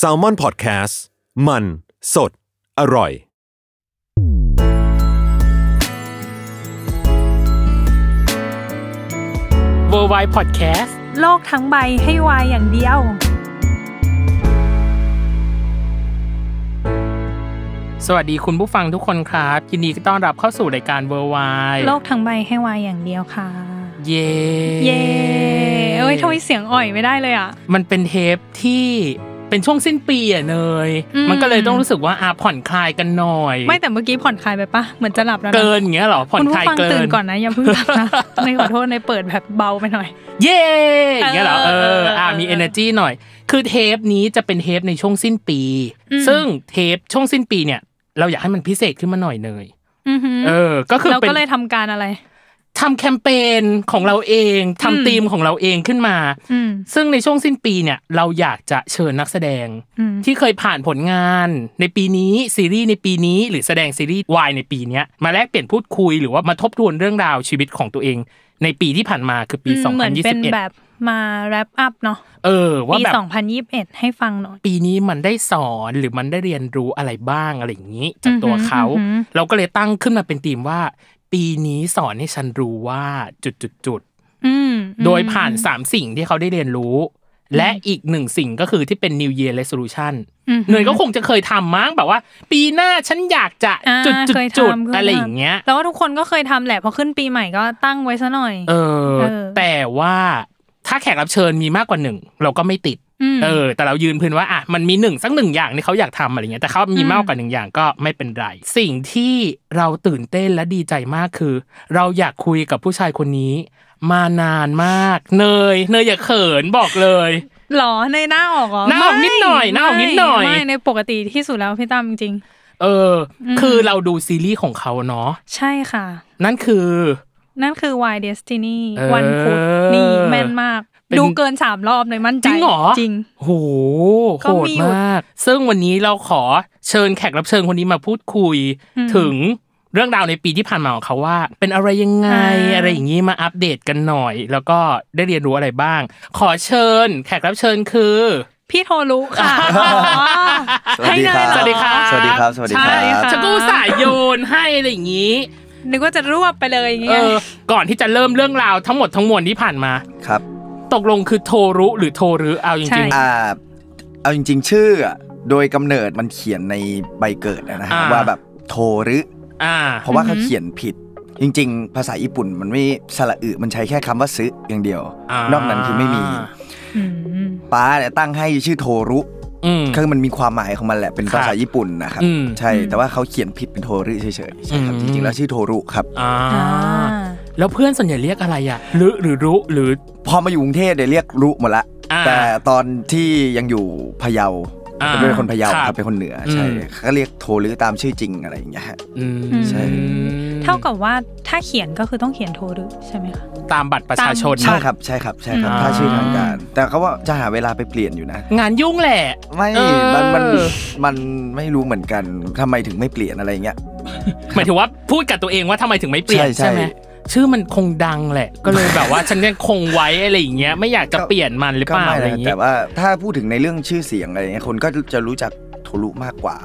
s a l ม o n PODCAST มัน สด อร่อยเวอร์ไว d พอดแคสต์โลกทั้งใบให้วายอย่างเดียว สวัสดีคุณผู้ฟังทุกคนครับยินดีต้อนรับเข้าสู่รายการเวอร์ไวโลกทั้งใบให้วายอย่างเดียวค่ะเย่เย่เอ้ยทำไมเสียงอ่อยไม่ได้เลยอ่ะ มันเป็นเทปที่เป็นช่วงสิ้นปีอ่ะเนย มันก็เลยต้องรู้สึกว่าอ่ะผ่อนคลายกันหน่อย ไม่แต่เมื่อกี้ผ่อนคลายไปปะเหมือนจะหลับแล้วเกินเงี้ยหรอ ผ่อนคลายเกินตื่นก่อนนะอย่าเพิ่งหลับนะ ในขอโทษในเปิดแบบเบาไปหน่อย เย่เงี้ยหรอเอออ่ะมี energy หน่อย คือเทปนี้จะเป็นเทปในช่วงสิ้นปี ซึ่งเทปช่วงสิ้นปีเนี่ย เราอยากให้มันพิเศษขึ้นมาหน่อยเนยเออ ก็คือเราก็เลยทำการอะไรทำแคมเปญของเราเองทำธีมของเราเองขึ้นมา ซึ่งในช่วงสิ้นปีเนี่ยเราอยากจะเชิญนักแสดง ที่เคยผ่านผลงานในปีนี้ซีรีส์ในปีนี้ หรือแสดงซีรีส์วายในปีเนี้ยมาแลกเปลี่ยนพูดคุยหรือว่ามาทบทวนเรื่องราวชีวิตของตัวเอง ในปีที่ผ่านมาคือปี2021เ็แบบมาแรปอัพเนาะเออ ว่าแบบ2021 ให้ฟังหน่อยปีนี้มันได้สอนหรือมันได้เรียนรู้อะไรบ้างอะไรอย่างนี้ จากตัวเขาเราก็เลยตั้งขึ้นมาเป็นธีมว่าปีนี้สอนให้ฉันรู้ว่าจุดจุดจุดโดยผ่านสามสิ่งที่เขาได้เรียนรู้ และอีกหนึ่งสิ่งก็คือที่เป็น New Year Resolution เนยก็คงจะเคยทำมั้งแบบว่า ปีหน้าฉันอยากจะจุดจุดจุดอะไรอย่างเงี้ยแล้วว่าทุกคนก็เคยทำแหละ พอขึ้นปีใหม่ก็ตั้งไว้ซะหน่อย เออ แต่ว่าถ้าแขกรับเชิญมีมากกว่าหนึ่ง เราก็ไม่ติดเออ แต่เรายืนพื้นว่าอ่ะ มันมีหนึ่งสักหนึ่งอย่างที่เขาอยากทำอะไรเงี้ย แต่เขามีมากกว่าหนึ่งอย่างก็ไม่เป็นไร สิ่งที่เราตื่นเต้นและดีใจมากคือ เราอยากคุยกับผู้ชายคนนี้ มานานมาก เนย เนยอย่าเขินบอกเลย หรอในหน้าออกหรอหน้าออกนิดหน่อย หน้าออก นิดหน่อย ไม่ ในปกติที่สุดแล้วพี่ตั้มจริงเออ คือเราดูซีรีส์ของเขาเนาะ ใช่ค่ะ นั่นคือ นั่นคือ Why Destiny วันพุธนี่แม่นมากดูเกินสามรอบเลยมั่นใจจริงหรอจริงโหโหดมาก ซึ่งวันนี้เราขอเชิญ แขกรับเชิญคนนี้มาพูดคุย ถึงเรื่องราวในปีที่ผ่านมาของเขาว่า เป็นอะไรยังไงอะไรอย่างนี้มาอัปเดตกันหน่อย แล้วก็ได้เรียนรู้อะไรบ้าง ขอเชิญ แขกรับเชิญคือ พี่โทรุค่ะสวัสดีครับ สวัสดีครับ สวัสดีครับสวัสดีครับฉันก้สายโยนให้อะไรอย่างนี้นึกว่าจะรวบไปเลยอย่างเงี้ยก่อนที่จะเริ่มเรื่องราวทั้งหมดทั้งมวลที่ผ่านมาครับตกลงคือโทรุหรือโทรอเอาจริงๆอ่าเอาจริง ๆ ชื่อโดยกำเนิดมันเขียนในใบเกิดนะฮะว่าแบบโทรอเพราะว่าเขาเขียนผิด จริง ๆ ภาษาญี่ปุ่นมันไม่สระอึมันใช้แค่คำว่าซื้อย่างเดียว นอกนั้นคือไม่มีป้าเนี่ยตั้งให้ชื่อโทรุคือมันมีความหมายของมันแหละเป็นภาษาญี่ปุ่นนะครับ ใช่แต่ว่าเขาเขียนผิดเป็นโทรุเฉยๆใช่ครับจริงๆแล้วชื่อโทรุครับแล้วเพื่อนส่วนใหญ่เรียกอะไรอ่ะหรือหรือรู้หรือพอมาอยู่กรุงเทพเนี่ยเรียกรู้หมดละ แต่ตอนที่ยังอยู่พะเยาเป็นคนพะเยาครับเป็นคนเหนือใช่เก็เรียกโทรหรือตามชื่อจริงอะไรอย่างเงี้ยใช่เท่ากับว่าถ้าเขียนก็คือต้องเขียนโทรรอใช่ไหมคะตามบัตรประชาชนใช่ครับใช่ครับใช่ครับ ถ้าชื่อทางการ แต่เขาว่าจะหาเวลาไปเปลี่ยนอยู่นะ งานยุ่งแหละไม่มันมันมันไม่รู้เหมือนกันทำไมถึงไม่เปลี่ยนอะไรอย่างเงี้ยหมายถึงว่าพูดกับตัวเองว่าทำไมถึงไม่เปลี่ยนใช่ไหมชื่อมันคงดังแหละก็เลยแบบว่าฉันยังคงไว้อะไรอย่างเงี้ยไม่อยากจะเปลี่ยนมันหรือเปล่าอะไรอย่างเงี้ยแต่ว่าถ้าพูดถึงในเรื่องชื่อเสียงอะไรเงี้ยคนก็จะรู้จักโทลุมากกว่า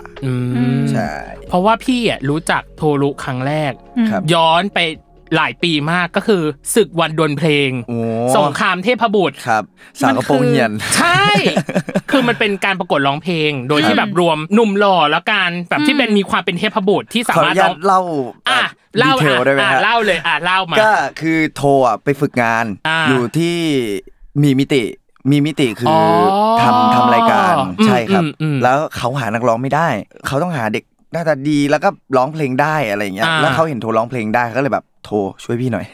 ใช่ เพราะว่าพี่อ่ะรู้จักโทลุครั้งแรก ย้อนไปหลายปีมากก็คือศึกวันดวลเพลงสงครามเทพบุตรครับ สากรโปรงเหียนใช่คือมันเป็นการประกวดร้องเพลง โดยที่แบบรวมหนุ่มหล่อแล้วการแบบที่เป็นมีความเป็นเทพบุตรที่สามารถเล่าอ่ะเล่าเลยอ่ะเล่าเลยอ่ะเล่ามาก็คือโทรไปฝึกงานอยู่ที่มีมิติมีมิติคือทำทำรายการใช่ครับแล้วเขาหานักร้องไม่ได้เขาต้องหาเด็กหน้าตาดีแล้วก็ร้องเพลงได้อะไรเงี้ยแล้วเขาเห็นโทรร้องเพลงได้เขาเลยแบบโทรช่วยพี่หน่อย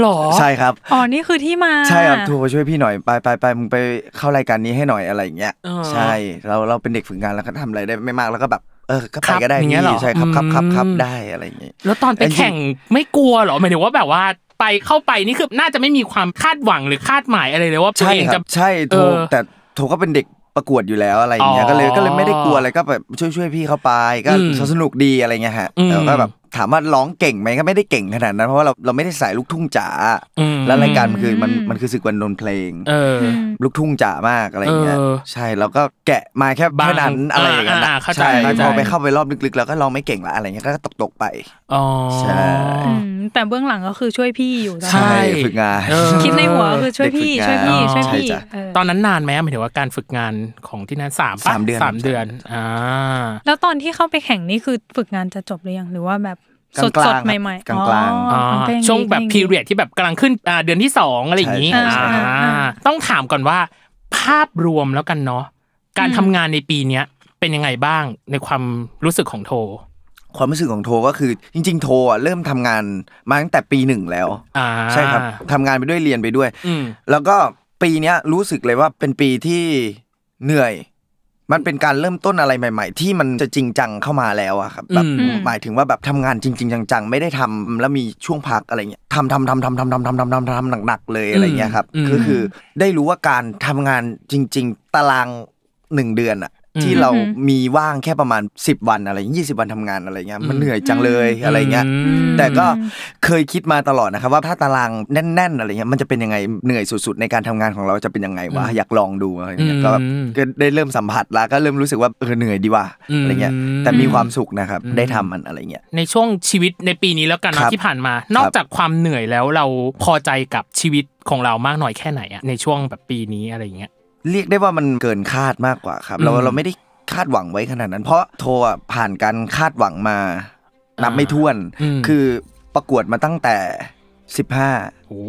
หรอใช่ครับอ๋อนี่คือที่มาใช่ครับโทรช่วยพี่หน่อยไปไปไปมึงไปเข้ารายการนี้ให้หน่อยอะไรอย่างเงี้ยใช่เราเราเป็นเด็กฝึกงานแล้วก็ทำอะไรได้ไม่มากแล้วก็แบบ เออ ก็ไปก็ได้พี่ใช่ครับครับครับครับได้อะไรอย่างเงี้ยแล้วตอนไปแข่งไม่กลัวหรอหมายถึงว่าแบบว่าไปเข้าไปนี่คือน่าจะไม่มีความคาดหวังหรือคาดหมายอะไรเลย ว่าตัวเองจะใช่โทรแต่โทรก็เป็นเด็กประกวดอยู่แล้วอะไรอย่างเงี้ยก็เลยก็เลยไม่ได้กลัวอะไรก็แบบช่วยช่วยพี่เขาไปก็สนุกดีอะไรเงี้ยฮะแล้วก็แบบถามว่าร้องเก่งไหมก็ไม่ได้เก่งขนาดนั้นเพราะว่าเราเราไม่ได้สายลูกทุ่งจ๋าแล้วรายการมันคือมันมันคือสึกวันดนเพลงลูกทุ่งจ๋ามากอะไรเงี้ยใช่เราก็แกะมาแค่แค่นั้นอะไรอย่างเงี้ยใช่พอไปเข้าไปรอบลึกๆแล้วก็ร้องไม่เก่งละอะไรเงี้ยก็ตกตกไปอ๋อใช่แต่เบื้องหลังก็คือช่วยพี่อยู่ใช่ฝึกงานคิดในหัวคือช่วยพี่ช่วยพี่ช่วยพี่ตอนนั้นนานไหมหมายถึงว่าการฝึกงานของที่นั่นสามสามเดือนสามเดือนอ่าแล้วตอนที่เข้าไปแข่งนี่คือฝึกงานจะจบหรือยังหรือว่าแบบสดๆใหม่ๆกลางๆช่วงแบบพีเรียดที่แบบกำลังขึ้นเดือนที่สองอะไรอย่างนี้ต้องถามก่อนว่า ภาพรวมแล้วกันเนาะการทำงานในปีนี้เป็นยังไงบ้างในความรู้สึกของโทความรู้สึกของโทก็คือจริง ๆ โทเริ่มทำงานมาตั้งแต่ปีหนึ่งแล้วใช่ครับทำงานไปด้วยเรียนไปด้วยแล้วก็ปีนี้รู้สึกเลยว่าเป็นปีที่เหนื่อยมันเป็นการเริ่มต้นอะไรใหม่ ๆ ที่มันจะจริงจังเข้ามาแล้วอะครับแบบหมายถึงว่าแบบทำงานจริง ๆจังๆไม่ได้ทำแล้วมีช่วงพักอะไรเงี้ยทำทำทำทำทำทำทำทำทำทำหนักๆเลยอะไรเงี้ยครับก็คือได้รู้ว่าการทำงานจริง ๆ ตารางหนึ่งเดือนอะที่เรามีว่างแค่ประมาณ 10 วันอะไรยี่สิบวันทำงานอะไรเงี้ยมันเหนื่อยจังเลยอะไรเงี้ยแต่ก็เคยคิดมาตลอดนะครับว่าถ้าตารางแน่น ๆ อะไรเงี้ยมันจะเป็นยังไงเหนื่อยสุดๆในการทำงานของเราจะเป็นยังไงวะอยากลองดูอะไรเงี้ยก็ได้เริ่มสัมผัสแล้วก็เริ่มรู้สึกว่าเออเหนื่อยดีว่ะอะไรเงี้ยแต่มีความสุขนะครับได้ทำมันอะไรเงี้ยในช่วงชีวิตในปีนี้แล้วกันที่ผ่านมา นอกจากความเหนื่อยแล้วเราพอใจกับชีวิตของเรามากน้อยแค่ไหนอะในช่วงแบบปีนี้อะไรเงี้ยเรียกได้ว่ามันเกินคาดมากกว่าครับ เราเราไม่ได้คาดหวังไว้ขนาดนั้น เพราะโทรผ่านการคาดหวังมานับไม่ถ้วน คือประกวดมาตั้งแต่สิบห้าโอ้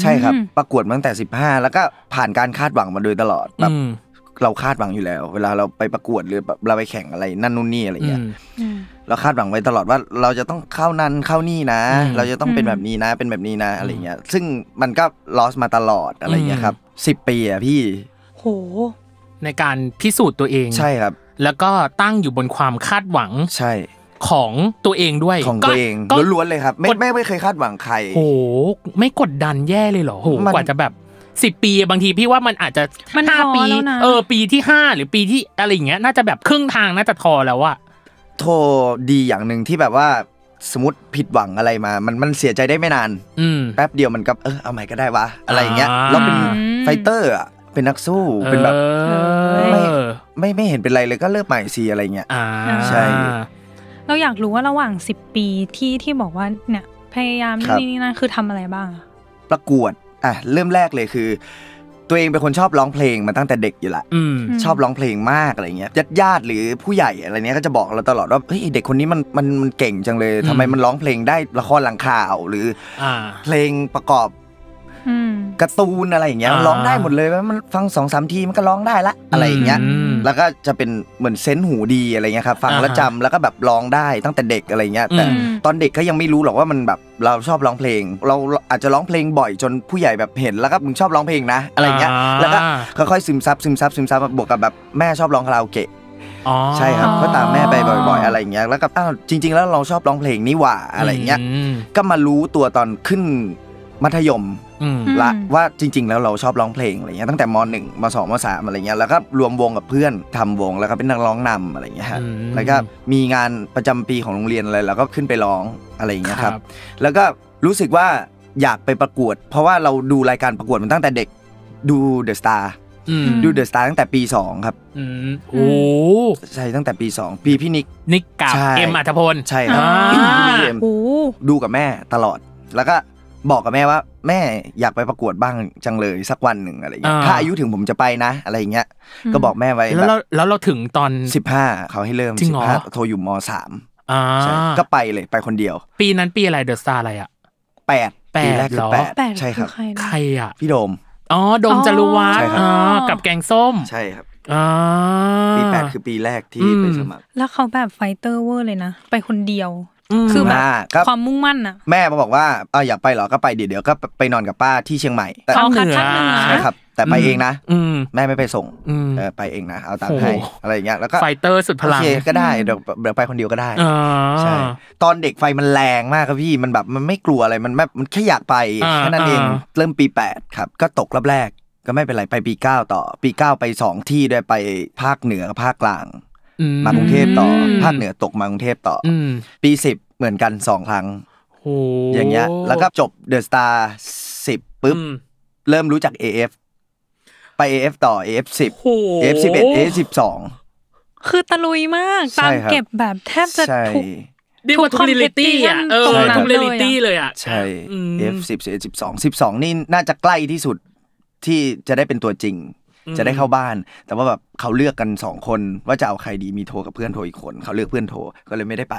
ใช่ครับ ประกวดตั้งแต่สิบห้าแล้วก็ผ่านการคาดหวังมาโดยตลอดแบบเราคาดหวังอยู่แล้ว เวลาเราไปประกวดหรือเราไปแข่งอะไร นั่นนู่นนี่อะไรอย่างเงี้ย เราคาดหวังไว้ตลอดว่าเราจะต้องเข้านั้นเข้านี่นะ เราจะต้องเป็นแบบนี้นะเป็นแบบนี้นะ อะไรเงี้ย ซึ่งมันก็ลอสมาตลอดอะไรเงี้ยครับสิบปีอะพี่โหในการพิสูจน์ตัวเอง ใช่ครับ แล้วก็ตั้งอยู่บนความคาดหวัง ใช่ ของตัวเองด้วยของตัวเองล้วนๆเลยครับ ไม่ไม่เคยคาดหวังใครโหไม่กดดันแย่เลยเหรอโหกว่าจะแบบสิบปีบางทีพี่ว่ามันอาจจะห้าปีเออ ปีที่ห้าหรือปีที่อะไรอย่างเงี้ยน่าจะแบบครึ่งทาง น่าจะทอแล้วอะโทดีอย่างหนึ่งที่แบบว่าสมมติผิดหวังอะไรมา มันมันเสียใจได้ไม่นาน อืแป๊บเดียวมันก็เออเอาใหม่ก็ได้วะอะไรอย่างเงี้ยเราเป็นไฟเตอร์อะเป็นนักสู้เป็นแบบไม่ไม่ไม่เห็นเป็นไรเลยก็เลิกใหม่สีอะไรเงี้ยใช่เราอยากรู้ว่าระหว่างสิบปีที่ที่บอกว่าเนี่ยพยายามนี่นี่นั่นคือทำอะไรบ้าง ประกวดอ่ะเริ่มแรกเลยคือ ตัวเองเป็นคนชอบร้องเพลงมาตั้งแต่เด็กอยู่ละชอบร้องเพลงมากอะไรเงี้ยญาติญาติหรือผู้ใหญ่อะไรเนี้ยก็จะบอกเราตลอดว่าเฮ้ยเด็กคนนี้มันมันมันเก่งจังเลย ทำไมมันร้องเพลงได้ละครหลังข่าวหรือเพลงประกอบกระตูนอะไรอย่างเงี้ยร้องได้หมดเลยมันฟังสองสามที มันก็ร้องได้ละอะไรอย่างเงี้ยแล้วก็จะเป็นเหมือนเซนส์หูดีอะไรเงี้ยครับฟังแล้วจาแล้วก็แบบร้องได้ตั้งแต่เด็กอะไรเงี้ยแต่ตอนเด็กก็ยังไม่รู้หรอกว่ามันแบบเราชอบร้องเพลง เราอาจจะร้องเพลงบ่อยจนผู้ใหญ่แบบเห็นแล้วก็มึงชอบร้องเพลงนะ อะไรเงี้ยแล้วก็ค่อยๆซึมซับซึมซับซึมซับบวกกับแบบแม่ชอบร้องคาราโอเกะใช่ครับก็ตามแม่ไปบ่อย ๆ อะไรอย่างเงี้ยแล้วก็อ้าวจริง ๆ แล้วเราชอบร้องเพลงนี่หว่าอะไรเงี้ยก็มารู้ตัวตอนขึ้นมัธยมละว่าจริงๆแล้วเราชอบร้องเพลงอะไรเงี้ยตั้งแต่มหนึ่งมสองมสามอะไรเงี้ยแล้วก็รวมวงกับเพื่อนทำวงแล้วก็เป็นนักร้องนำอะไรเงี้ยแล้วก็มีงานประจำปีของโรงเรียนอะไรแล้วก็ขึ้นไปร้องอะไรเงี้ยครับแล้วก็รู้สึกว่าอยากไปประกวด เพราะว่าเราดูรายการประกวดมันตั้งแต่เด็กดูเดอะสตาร์ดูเดอะสตาร์ตั้งแต่ปีสองครับโอ้ใช่ตั้งแต่ปีสองปีพี่นิกนิกกับเอ็มอัธพลใช่ครับดูกับแม่ ตลอดแล้วก็บอกกับแม่ว่า แม่อยากไปประกวดบ้างจังเลยสักวันหนึ่งอะไรเงี้ยถ้าอายุถึงผมจะไปนะ อะไรเงี้ย ก็บอกแม่ไว้แล้วแล้วเราถึงตอนสิบห้าเขาให้เริ่มสิบห้าโทรอยู่มสามก็ไปเลยไปคนเดียว ปีนั้นปีอะไรเดอะซาอะไรอ่ะแปดปีแรกคือแปดใช่ครับใครอ่ะพี่โดม อ๋อโดมจรุวัฒน์กับแกงส้มใช่ครับปีแปดคือปีแรกที่ไปสมัครแล้วเขาแบบไฟเตอร์เวอร์เลยนะไปคนเดียวคือแบบความมุ่งมั่นอะแม่มาบอกว่าเอออยากไปเหรอก็ไปเดี๋ยวเดี๋ยวก็ ไปนอนกับป้าที่เชียงใหม่แต่้างเหนือใช่ครับแต่ไปเองนะแม่ไม่ไปส่งไปเองนะเอาตามให้อะไรอย่างเงี้ยแล้วก็ไฟเตอร์สุดพลังก็ได้เดี๋ยวเดี๋ยวไปคนเดียวก็ได้ใช่ตอนเด็กไฟมันแรงมากครับพี่มันแบบมันไม่กลัวอะไรมันแบบมันแค่อยากไปแค่นั้นเอง เริ่มปีแปดครับ ก็ตกรอบแรก ก็ไม่เป็นไรไปปีเก้าต่อปีเก้าไปสองที่ด้วยไปภาคเหนือภาคกลางมากรุงเทพต่อภาคเหนือตกมากรุงเทพต่อปีสิบเหมือนกันสองครั้งอย่างเงี้ย แล้วก็จบเดอะสตาร์สิบปุ๊บเริ่มรู้จัก AF ไป AF ต่อ AF สิบ AF สิบเอ AF สิบสองคือตะลุยมาก ตามเก็บแบบแทบจะทุกทุกทุกเรลิตี้อ่ะเออทุกเรลิตี้เลยอ่ะใช่ F สิบสิบสองสิบสองนี่น่าจะใกล้ที่สุดที่จะได้เป็นตัวจริงจะได้เข้าบ้าน แต่ว่าแบบเขาเลือกกันสองคนว่าจะเอาใครดี มีโทรกับเพื่อนโทรอีกคน เขาเลือกเพื่อนโทรก็เลยไม่ได้ไป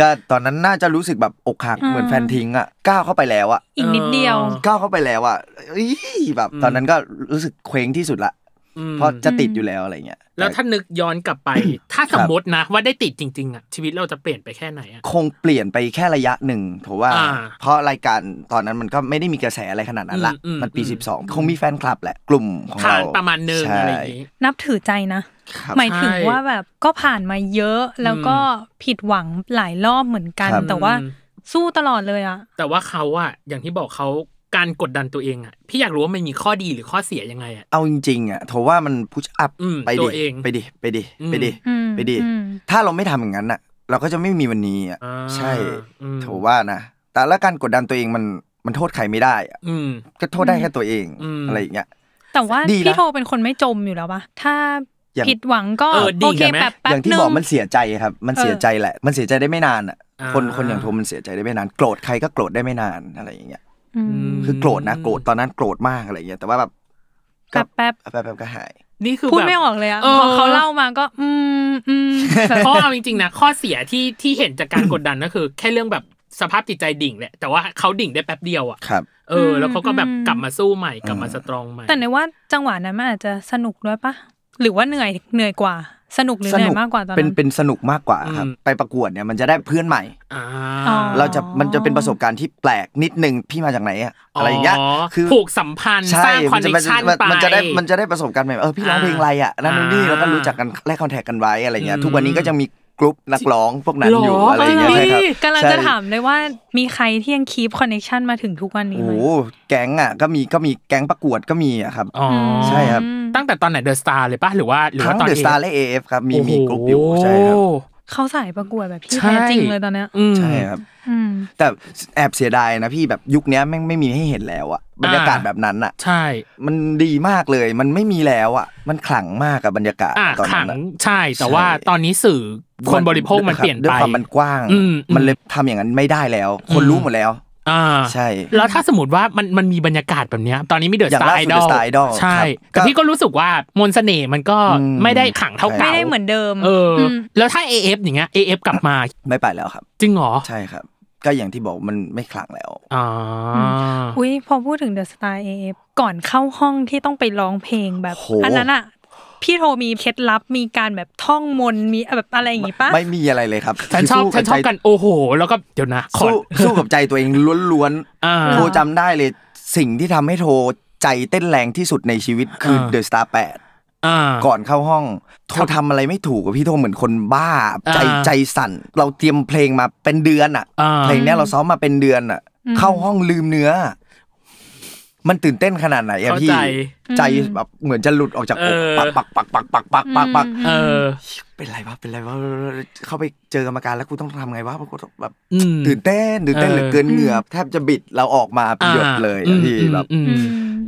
ก็ตอนนั้นน่าจะรู้สึกแบบอกหักเหมือนแฟนทิ้งอ่ะก้าวเข้าไปแล้วอ่ะอีกนิดเดียว ก้าวเข้าไปแล้วอ่ะแบบ ตอนนั้นก็รู้สึกเคว้งที่สุดละเพราะจะติดอยู่แล้วอะไรเงี้ย แล้วถ้านึกย้อนกลับไป ถ้าสมมตินะว่าได้ติดจริงๆอ่ะ ชีวิตเราจะเปลี่ยนไปแค่ไหนอ่ะ คงเปลี่ยนไปแค่ระยะหนึ่ง เพราะว่า เพราะรายการตอนนั้นมันก็ไม่ได้มีกระแสอะไรขนาดนั้นละ มันปี12คงมีแฟนคลับแหละกลุ่มของเราประมาณนึงอะไรอย่างงี้ นับถือใจนะ หมายถึงว่าแบบก็ผ่านมาเยอะ แล้วก็ผิดหวังหลายรอบเหมือนกัน แต่ว่าสู้ตลอดเลยอะแต่ว่าเขาอะอย่างที่บอกเขาการกดดันตัวเองอ่ะพี่อยากรู้ว่ามันมีข้อดีหรือข้อเสียยังไงอ่ะเอาจริงๆอ่ะโอว่ามันพุชอัพไปดิไปดิไปดิไปดิไปดิถ้าเราไม่ทำอย่างนั้นอ่ะ เราก็จะไม่มีวันนี้อ่ะใช่โอว่านะแต่และการกดดันตัวเองมันมันโทษใครไม่ได้อ่ะก็โทษได้แค่ตัวเองอะไรอย่างเงี้ยแต่ว่าพี่โทเป็นคนไม่จมอยู่แล้วปะถ้าผิดหวังก็โอเคแบบอย่างที่บอกมันเสียใจครับ มันเสียใจแหละ มันเสียใจได้ไม่นานอ่ะ คนคนอย่างโทมันเสียใจได้ไม่นาน โกรธใครก็โกรธได้ไม่นานอะไรอย่างเงี้ยคือโกรธนะโกรธตอนนั้นโกรธมากอะไรเงี้ยแต่ว่าแบบแป๊บแป๊บแป๊บแป๊บก็หาย นี่คือพูดไม่ออกเลยอะพอเขาเล่ามาก็ อืมอืมเพราะเอาจริงๆนะข้อเสียที่ที่เห็นจากการกดดันก็คือ แค่เรื่องแบบสภาพจิตใจดิ่งแหละแต่ว่าเขาดิ่งได้แป๊บเดียวอ่ะครับเออ แล้วเขาก็แบบกลับมาสู้ใหม่กลับมาสตรองใหม่แต่ในว่าจังหวะนั้นมันอาจจะสนุกด้วยปะหรือว่าเหนื่อยเหนื่อยกว่าสนุกหรือเหนื่อยมากกว่าตอนนั้นเป็นเป็นสนุกมากกว่าครับไปประกวดเนี่ยมันจะได้เพื่อนใหม่เราจะมันจะเป็นประสบการณ์ที่แปลกนิดนึงพี่มาจากไหนอะอะไรอย่างเงี้ยคือผูกสัมพันธ์สร้างคอนเนคชั่นไปมันจะได้มันจะได้ประสบการณ์ใหม่เออพี่ร้องเพลงอะไรอะนั่นนี่แล้วก็รู้จักกันแลกคอนแทคกันไว้อะไรเงี้ยทุกวันนี้ก็ยังมีกลุ่มนักร้องพวกนั้นอยู่อะไรอย่างเงี้ยครับกำลังจะถามเลยว่ามีใครที่ยังคีปคอนเนคชันมาถึงทุกวันนี้ไหมโอ้แก๊งอ่ะก็มีก็มีแก๊งประกวดก็มีอ่ะครับใช่ครับตั้งแต่ตอนไหนเดอะสตาร์เลยปะหรือว่าหรือว่าตอนเดอะสตาร์และเอฟครับมีมีกรุ๊ปอยู่ใช่ครับเขาใส่ประกวดแบบพี่แท้จริงเลยตอนเนี้ยใช่ครับแต่แอบเสียดายนะพี่แบบยุคนี้แม่งไม่มีให้เห็นแล้วอะบรรยากาศแบบนั้นอะใช่ มันดีมากเลยมันไม่มีแล้วอะมันขลังมากกับบรรยากาศตอนนั้นใช่แต่ว่าตอนนี้สื่อคนบริโภคมันเปลี่ยนไปด้วยความมันกว้างมันเลยทำอย่างนั้นไม่ได้แล้ว คนรู้หมดแล้วอ่าใช่แล้วถ้าสมมติว่ามันมันมีบรรยากาศแบบนี้ตอนนี้มีเดอะสไตล์ดอลใช่แต่พี่ก็รู้สึกว่ามนเสน่ห์มันก็ไม่ได้ขังเท่าเก่าไม่ได้เหมือนเดิมเออแล้วถ้า AF อย่างเงี้ย AF กลับมาไม่ไปแล้วครับจริงเหรอใช่ครับ ก็อย่างที่บอกมันไม่คลั่งแล้วอ๋ออุ้ยพอพูดถึงเดอะสไตล์เอฟก่อนเข้าห้องที่ต้องไปร้องเพลงแบบอันนั้นอะพี่โทมีเคล็ดลับมีการแบบท่องมนมีแบบอะไรอย่างงี้ปะไม่มีอะไรเลยครับฉันชอบฉันชอบกันโอ้โห แล้วก็เดี๋ยวนะสู้สู้กับใจตัวเองล้วนๆโทจำได้เลยสิ่งที่ทำให้โทใจเต้นแรงที่สุดในชีวิตคือเดอะสตาร์แปดก่อนเข้าห้องโทรทำอะไรไม่ถูกพี่โทเหมือนคนบ้า ใจใจสั่น เราเตรียมเพลงมาเป็นเดือนอ่ะเพลงนี้เราซ้อมมาเป็นเดือนอ่ะ เข้าห้องลืมเนื้อมันตื่นเต้นขนาดไหนอะพี่ใจแบบเหมือนจะหลุดออกจากอกปักปักปักปักปักปักปักเออ เป็นไรวะเป็นไรวะเข้าไปเจอกรรมการแล้วกูต้องทำไงวะกูแบบตื่นเต้นตื่นเต้นเหลือเกินเหงื่อแทบจะบิดเราออกมาเป็หยดเลยพี่แบบ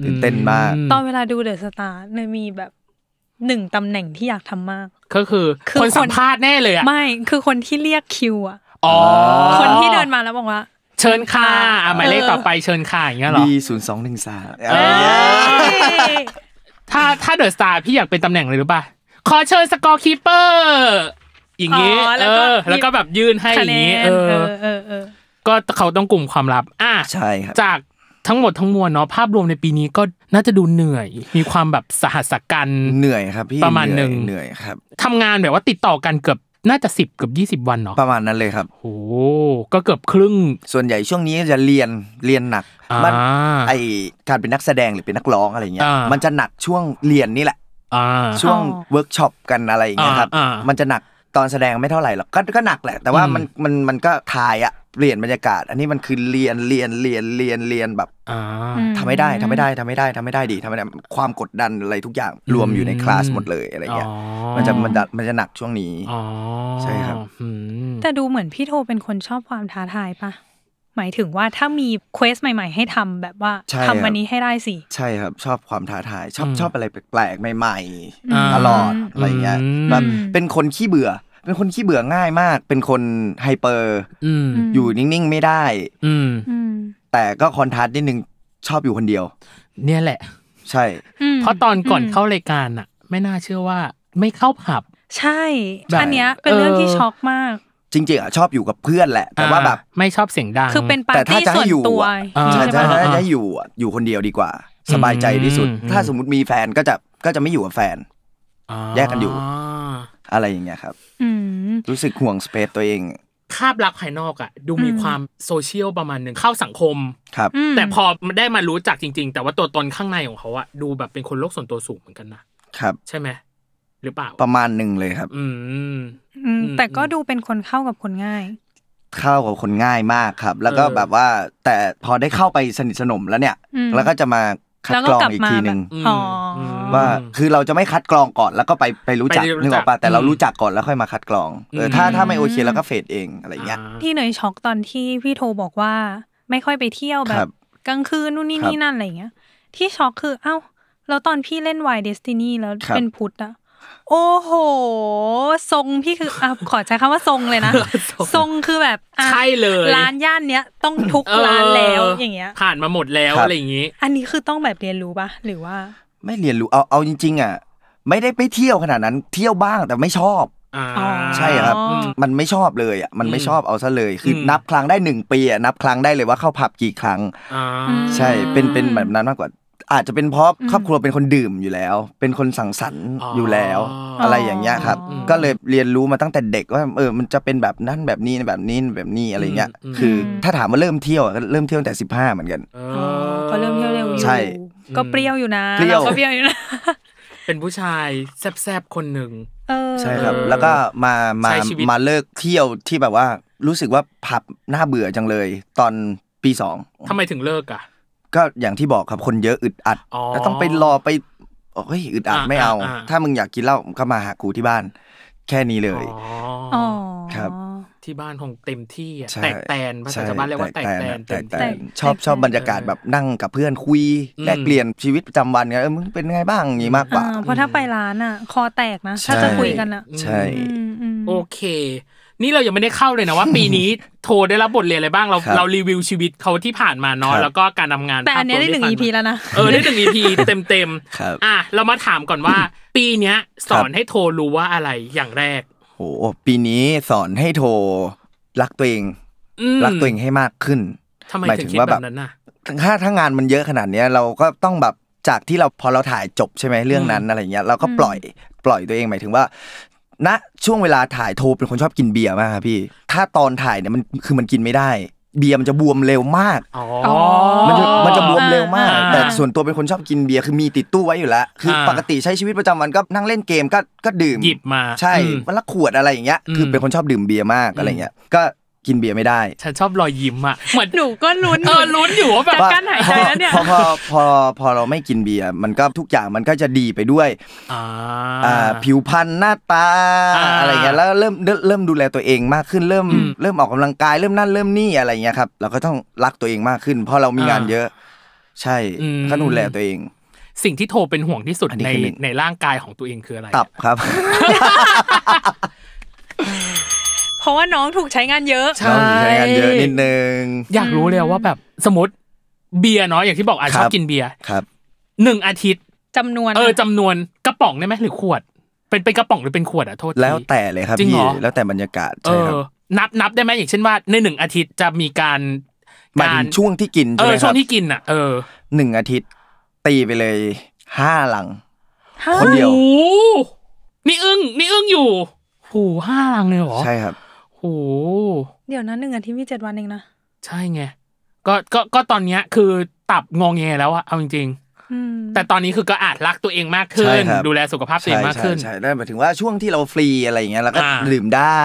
ตื่นเต้นมาก ตอนเวลาดูเดอะสตาร์เนยมีแบบหนึ่งตำแหน่งที่อยากทำมาก ก็คือ คนสัมภาษณ์แน่เลยอะไม่คือคนที่เรียกคิวอะคนที่เดินมาแล้วบอกว่าเชิญค่ะหมายเลขต่อไปเชิญค่ะอย่างเงี้ยหรอีศูนย์สองหนึ่งสามถ้าถ้าเดอะสตาร์พี่อยากเป็นตำแหน่งเลยหรือเปล่า ขอเชิญสกอร์คีเปอร์อย่างงี้เออแล้วก็แบบยื่นให้อย่างงี้เออ ก็เขาต้องกลุ่มความลับ อ่ะใช่ครับ จากทั้งหมดทั้งมวลเนาะภาพรวมในปีนี้ก็น่าจะดูเหนื่อย มีความแบบสหัสกัน เหนื่อยครับพี่ประมาณหนึ่งเหนื่อยครับ ทำงานแบบว่าติดต่อกันเกือบน่าจะสิบกับยี่สิบวันเนาะประมาณนั้นเลยครับโอ้ก็เกือบครึ่งส่วนใหญ่ช่วงนี้จะเรียนเรียนหนักมันไอการเป็นนักแสดงหรือเป็นนักร้องอะไรเงี้ยมันจะหนักช่วงเรียนนี่แหละช่วงเวิร์กช็อปกันอะไรอย่างเงี้ยครับมันจะหนักตอนแสดงไม่เท่าไหร่หรอกก็ก็หนักแหละแต่ว่ามันมันมันก็ทายอะเปลี่ยนบรรยากาศ อันนี้มันคือเรียนเรียนเรียนเรียนเรียนแบบทำไม่ได้ทำไม่ได้ทำไม่ได้ ทำไม่ได้ดีทำไม่ได้ความกดดันอะไรทุกอย่างรวมอยู่ในคลาสหมดเลยอะไรเงี้ยมันจะมันจะมันจะหนักช่วงนี้ใช่ครับแต่ดูเหมือนพี่โทเป็นคนชอบความท้าทายปะหมายถึงว่าถ้ามีเควสใหม่ๆ ให้ทำแบบว่าทำวันนี้ให้ได้สิใช่ครับชอบความท้าทายชอบชอบอะไรแปลกๆใหม่ๆตลอดอะไรเงี้ยแบบเป็นคนขี้เบื่อเป็นคนขี้เบื่อง่ายมาก เป็นคนไฮเปอร์อยู่นิ่งๆไม่ได้ อืแต่ก็คอนทัสนิดนึงชอบอยู่คนเดียว เนี่ยแหละ ใช่ เพราะตอนก่อนเข้ารายการอะไม่น่าเชื่อว่าไม่เข้าผับ ใช่อันเนี้ย เป็นเรื่องที่ช็อกมาก จริงๆอ่ะชอบอยู่กับเพื่อนแหละ แต่ว่าแบบ ไม่ชอบเสียงดังคือเป็นปาร์ตี้ส่วนตัวใช่ใช่ถ้าจอยู่อยู่คนเดียวดีกว่า สบายใจที่สุด ถ้าสมมติมีแฟนก็จะก็จะไม่อยู่กับแฟนแยกกันอยู่อะไรอย่างเงี้ยครับรู้สึกห่วงสเปซตัวเองคาบลักภายนอกอะดูมีความโซเชียลประมาณหนึ่งเข้าสังคมครับ แต่พอได้มารู้จักจริง ๆ แต่ว่าตัวตนข้างในของเขาอะดูแบบเป็นคนโลกส่วนตัวสูงเหมือนกันนะครับ ใช่ไหมหรือเปล่าประมาณหนึ่งเลยครับ อืมแต่ก็ดูเป็นคนเข้ากับคนง่าย เข้ากับคนง่ายมากครับ แล้วก็แบบว่า แต่พอได้เข้าไปสนิทสนมแล้วเนี่ย แล้วก็จะมาคัดกรองอีกทีหนึ่งอ๋อว่าคือเราจะไม่คัดกรองก่อนแล้วก็ไปไปรู้จักนึกออกปะแต่เรารู้จักก่อนแล้วค่อยมาคัดกรองเออถ้าถ้าไม่โอเคแล้วก็เฟดเองอะไรเงี้ยที่เนยช็อกตอนที่พี่โทบอกว่าไม่ค่อยไปเที่ยวแบบ กลางคืนนู่นนี่นี่นั่นอะไรเงี้ยที่ช็อกคือ เอ้าแล้วตอนพี่เล่นวายเดสตินีแล้วเป็นพุทธอะโอ้โหทรงพี่คืออ่ะขอใช้คำว่าทรงเลยนะทรงคือแบบใช่เลย ร้านย่านเนี้ยต้องทุกร้านแล้วอย่างเงี้ย ผ่านมาหมดแล้วอะไรอย่างงี้อันนี้คือต้องแบบเรียนรู้ปะหรือว่าไม่เรียนรู้เอาเอาจริงๆอ่ะไม่ได้ไปเที่ยวขนาดนั้นเที่ยวบ้าง แต่ไม่ชอบใช่ครับ มันไม่ชอบเลยอ่ะมันไม่ชอบเอาซะเลยคือนับครั้งได้หนึ่งปีอ่ะนับครั้งได้เลยว่าเข้าผับกี่ครั้งใช่เป็นเป็นแบบนั้นมากกว่า อาจจะเป็นเพราะครอบครัวเป็นคนดื่มอยู่แล้ว เป็นคนสังสรรค์อยู่แล้ว อะไรอย่างเงี้ยครับ ก็เลยเรียนรู้มาตั้งแต่เด็กว่าเออมันจะเป็นแบบนั้นแบบนี้แบบนี้แบบนี้อะไรเงี้ยคือ ถ้าถามว่าเริ่มเที่ยวเริ่มเที่ยวตั้งแต่สิบห้าเหมือนกันเขาเริ่มเที่ยวเร็วใช่ก็เปรี้ยวอยู่นะเปรี้ยวอยู่นะเป็นผู้ชายแซบๆคนหนึ่งใช่ครับ แล้วก็มามามาเลิกเที่ยวที่แบบว่ารู้สึกว่าผับน่าเบื่อจังเลย ตอนปีสองทำไมถึงเลิกอ่ะ ก็อย่างที่บอกครับคนเยอะอึดอัดแล้วต้องไปรอไปเฮ้ยอึดอัดไม่เอา ถ้ามึงอยากกินเหล้าก็มาหากูที่บ้าน แค่นี้เลยครับที่บ้านคงเต็มที่อ่ะแตกแตนภาษาชาวบ้านเรียกว่าแตกแตนแตกแตนชอบชอบบรรยากาศแบบนั่งกับเพื่อนคุยแลกเปลี่ยนชีวิตประจำวันกันเออมึงเป็นไงบ้างอย่างนี้มากกว่าเพราะถ้าไปร้านอ่ะ คอแตกนะถ้าจะคุยกันอ่ะใช่โอเค นี่เรายังไม่ได้เข้าเลยนะว่า ปีนี้โทรได้รับบทเรียนอะไรบ้างเราเรารีวิวชีวิตเขาที่ผ่านมาเนาะแล้วก็การทำงานแต่อันนี้ได้หนึ่งอีพีแล้วนะเออได้หนึ่งอีพีเต็มเต็มอ่ะเรามาถามก่อนว่าปีเนี้ย สอนให้โทรรู้ว่าอะไรอย่างแรกโอ้ปีนี้สอนให้โทรรักตัวเองรักตัวเองให้มากขึ้นทำไมถึงว่าแบบถ้าถ้างานมันเยอะขนาดเนี้ย เราก็ต้องแบบจากที่เราพอเราถ่ายจบใช่ไหมเรื่องนั้นอะไรเงี้ยเราก็ปล่อย ปล่อยตัวเองหมายถึงว่าณช่วงเวลาถ่ายโทรเป็นคนชอบกินเบียร์มากครับพี่ถ้าตอนถ่ายเนี่ยมันคือมันกินไม่ได้เบียร์มันจะบวมเร็วมากมันจะมันจะบวมเร็วมาก แต่ส่วนตัวเป็นคนชอบกินเบียร์คือมีติดตู้ไว้อยู่แล้ว คือปกติใช้ชีวิตประจำวันก็นั่งเล่นเกมก็ก็ดื่มหยิบมา ใช่วันละขวดอะไรอย่างเงี้ย คือเป็นคนชอบดื่มเบียร์มากอะไรเงี้ย ก็กินเบียร์ไม่ได้ ฉันชอบรอยยิ้มอ่ะเหมือนหนูก็ลุ้นเออลุ้นอยู่ว่าแบบการหายใจแล้วเนี่ยพอพอพอพอเราไม่กินเบียร์มันก็ทุกอย่างมันก็จะดีไปด้วยอ่าผิวพรรณหน้าตาอะไรเงี้ยแล้วเริ่มเริ่มดูแลตัวเองมากขึ้นเริ่มเริ่มออกกำลังกายเริ่มนั่นเริ่มนี่อะไรเงี้ยครับเราก็ต้องรักตัวเองมากขึ้นเพราะเรามีงานเยอะ ใช่ก็ดูแลตัวเอง สิ่งที่โทรเป็นห่วงที่สุดในในร่างกายของตัวเองคืออะไรตับครับเพราะว่าน้องถูกใช้งานเยอะใช่ใช้งานเยอะนิดนึงอยากรู้เลยว่าแบบสมมติเบียร์เนาะอย่างที่บอกอาชอบกินเบียร์ครับหนึ่งอาทิตย์จำนวนเออจำนวนกระป๋องได้ไหมหรือขวด เป็นเป็นกระป๋องหรือเป็นขวดอ่ะโทษแล้วแต่เลยครับจริงเหรอแล้วแต่บรรยากาศใช่ครับนับนับได้ไหมอย่างเช่นว่า ในหนึ่งอาทิตย์จะมีการการช่วงที่กินเออช่วงที่กินอ่ะ เออหนึ่งอาทิตย์ตีไปเลยห้าหลังคนเดียวนี่อึ้งนี่อึ้งอยู่หูห้าลังเลยเหรอใช่ครับโหเดี๋ยวนะหนึ่งอาทิตย์มีเจ็ดวันเองนะใช่ไงก็ก็ก็ตอนเนี้ยคือตับงองแงแล้วอะเอาจริงแต่ตอนนี้คือก็อาจรักตัวเองมากขึ้นดูแลสุขภาพตัวเองมากขึ้นใช่ได้หมายถึงว่าช่วงที่เราฟรีอะไรอย่างเงี้ยเราก็ดื่มได้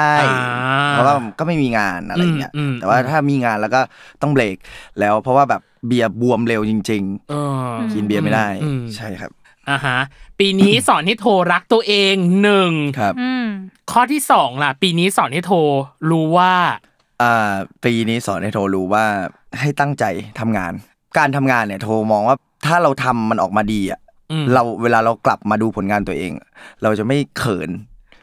เพราะว่าก็ไม่มีงานอะไรเงี้ยแต่ว่าถ้ามีงานแล้วก็ต้องเบรกแล้วเพราะว่าแบบเบียร์บวมเร็วจริงๆกินเบียร์ไม่ได้ใช่ครับอ่าฮะปีนี้สอนให้โทรรักตัวเองหนึ่งครับข้อที่สองล่ะ ปีนี้สอนให้โทรรู้ว่าอ่าปีนี้สอนให้โทรรู้ว่าให้ตั้งใจทำงาน การทำงานเนี่ยโทรมองว่าถ้าเราทำมันออกมาดีอ่ะเราเวลาเรากลับมาดูผลงานตัวเอง เราจะไม่เขิน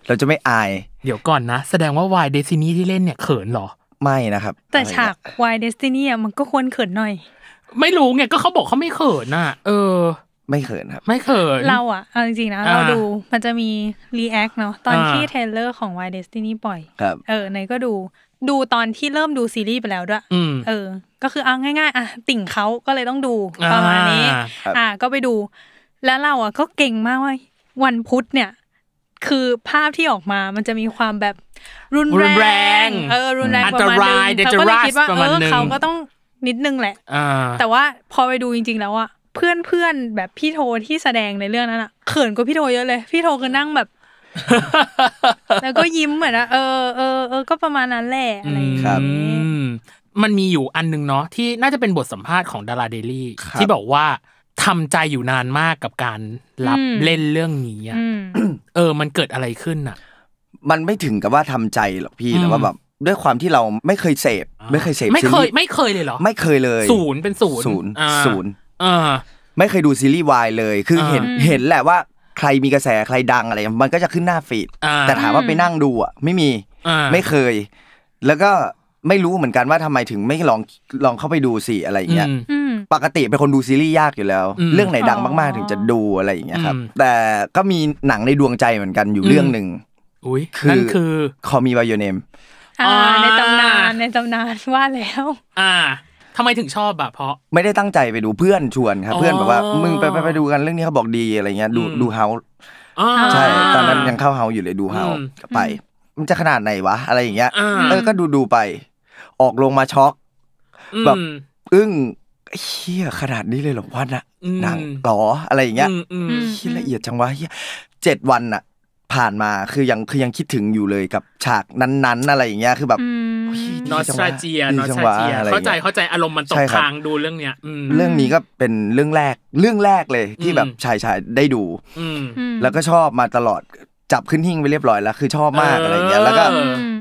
เราจะไม่อายเดี๋ยวก่อนนะแสดงว่าวายเดซินีที่เล่นเนี่ยเขินหรอไม่นะครับ แต่ฉากวายเดซินีอ่ะมันก็ควรเขินหน่อย ไม่รู้ไงก็เขาบอกเขาไม่เขินอ่ะเออไม่เขินครับไม่เขินเราอะเอาจริงๆนะเราดูมันจะมีรีแอคเนาะตอนที่เทเลอร์ของ Why Destiny ปล่อยเออไหนก็ดูดูตอนที่เริ่มดูซีรีส์ไปแล้วด้วยเออ ก็คือเอาง่ายๆอ่ะติ่งเขาก็เลยต้องดูประมาณนี้อ่า ก็ไปดู แล้วเราอ่ะก็เก่งมากว่าวันพุธ เนี่ย คือภาพที่ออกมามันจะมีความแบบรุนแรง เออรุนแรงประมาณนึงเขาก็เลยคิดว่าเออเขาก็ต้องนิดนึงแหละแต่ว่าพอไปดูจริง ๆ แล้วอ่ะเพื่อนเพื่อนแบบพี่โทที่แสดงในเรื่องนั้นอะเขินกว่าพี่โทเยอะเลย พี่โทคือนั่งแบบ แล้วก็ยิ้มเหมือนอะเออเออเออก็ประมาณนั้นแหละอะไรอย่างเครับมันมีอยู่อันนึงเนาะที่น่าจะเป็นบทสัมภาษณ์ของดาราเดลี่ ที่บอกว่าทำใจอยู่นานมากกับการรับเล่นเรื่องนี้อ่ะเออ มันเกิดอะไรขึ้นอ่ะมันไม่ถึงกับว่าทำใจหรอกพี่แต่ว่าแบบด้วยความที่เราไม่เคยเสพไม่เคยเสพไม่เคย ไม่เคยเลยหรอไม่เคยเลยศูนย์เป็นศูนย์ศูนย์ศูนย์ไม่เคยดูซีรีส์วายเลย คือเห็นเห็นแหละว่า ใครมีกระแสใครดังอะไร มันก็จะขึ้นหน้าฟีดแต่ถามว่าไปนั่งดูอ่ะไม่มีไม่เคย แล้วก็ไม่รู้เหมือนกันว่าทำไมถึงไม่ลองลองเข้าไปดูสิอะไรอย่างเงี้ย ปกติเป็นคนดูซีรีส์ยากอยู่แล้ว เรื่องไหนดังมากๆถึงจะดูอะไรอย่างเงี้ยครับ แต่ก็มีหนังในดวงใจเหมือนกันอยู่เรื่องหนึ่งคือคือคอมีบายโอเนมในตำนานในตำนานว่าแล้ว อ่าทำไมถึงชอบอะเพราะไม่ได้ตั้งใจไปดูเพื่อนชวนครับ เพื่อนแบบว่า มึงไปไปดูกันเรื่องนี้เขาบอกดีอะไรเงี้ย ดูดูเฮาใช่ ตอนนั้นยังเข้าเฮาอยู่เลยดูเฮาไป มันจะขนาดไหนวะอะไรอย่างเงี้ยเออก็ดูดูไป ออกลงมาช็อกแบบอึ้งเฮียขนาดนี้เลยหรอวะน่ะหนังหรออะไรอย่างเงี้ยเฮียละเอียดจังวะเฮียเจ็ดวันอะผ่านมาคือยังคือยังคิดถึงอยู่เลยกับฉากนั้นๆ อะไรอย่างเงี้ยคือแบบนอสตราเจียนอสตราเจียเข้าใจเข้าใจอารมณ์มันตกค้างดูเรื่องเนี้ยเรื่องนี้ก็เป็นเรื่องแรกเรื่องแรกเลยที่แบบชายชายได้ดูแล้วก็ชอบมาตลอดจับขึ้นหิ้งไปเรียบร้อยแล้วคือชอบมากอะไรเงี้ยแล้วก็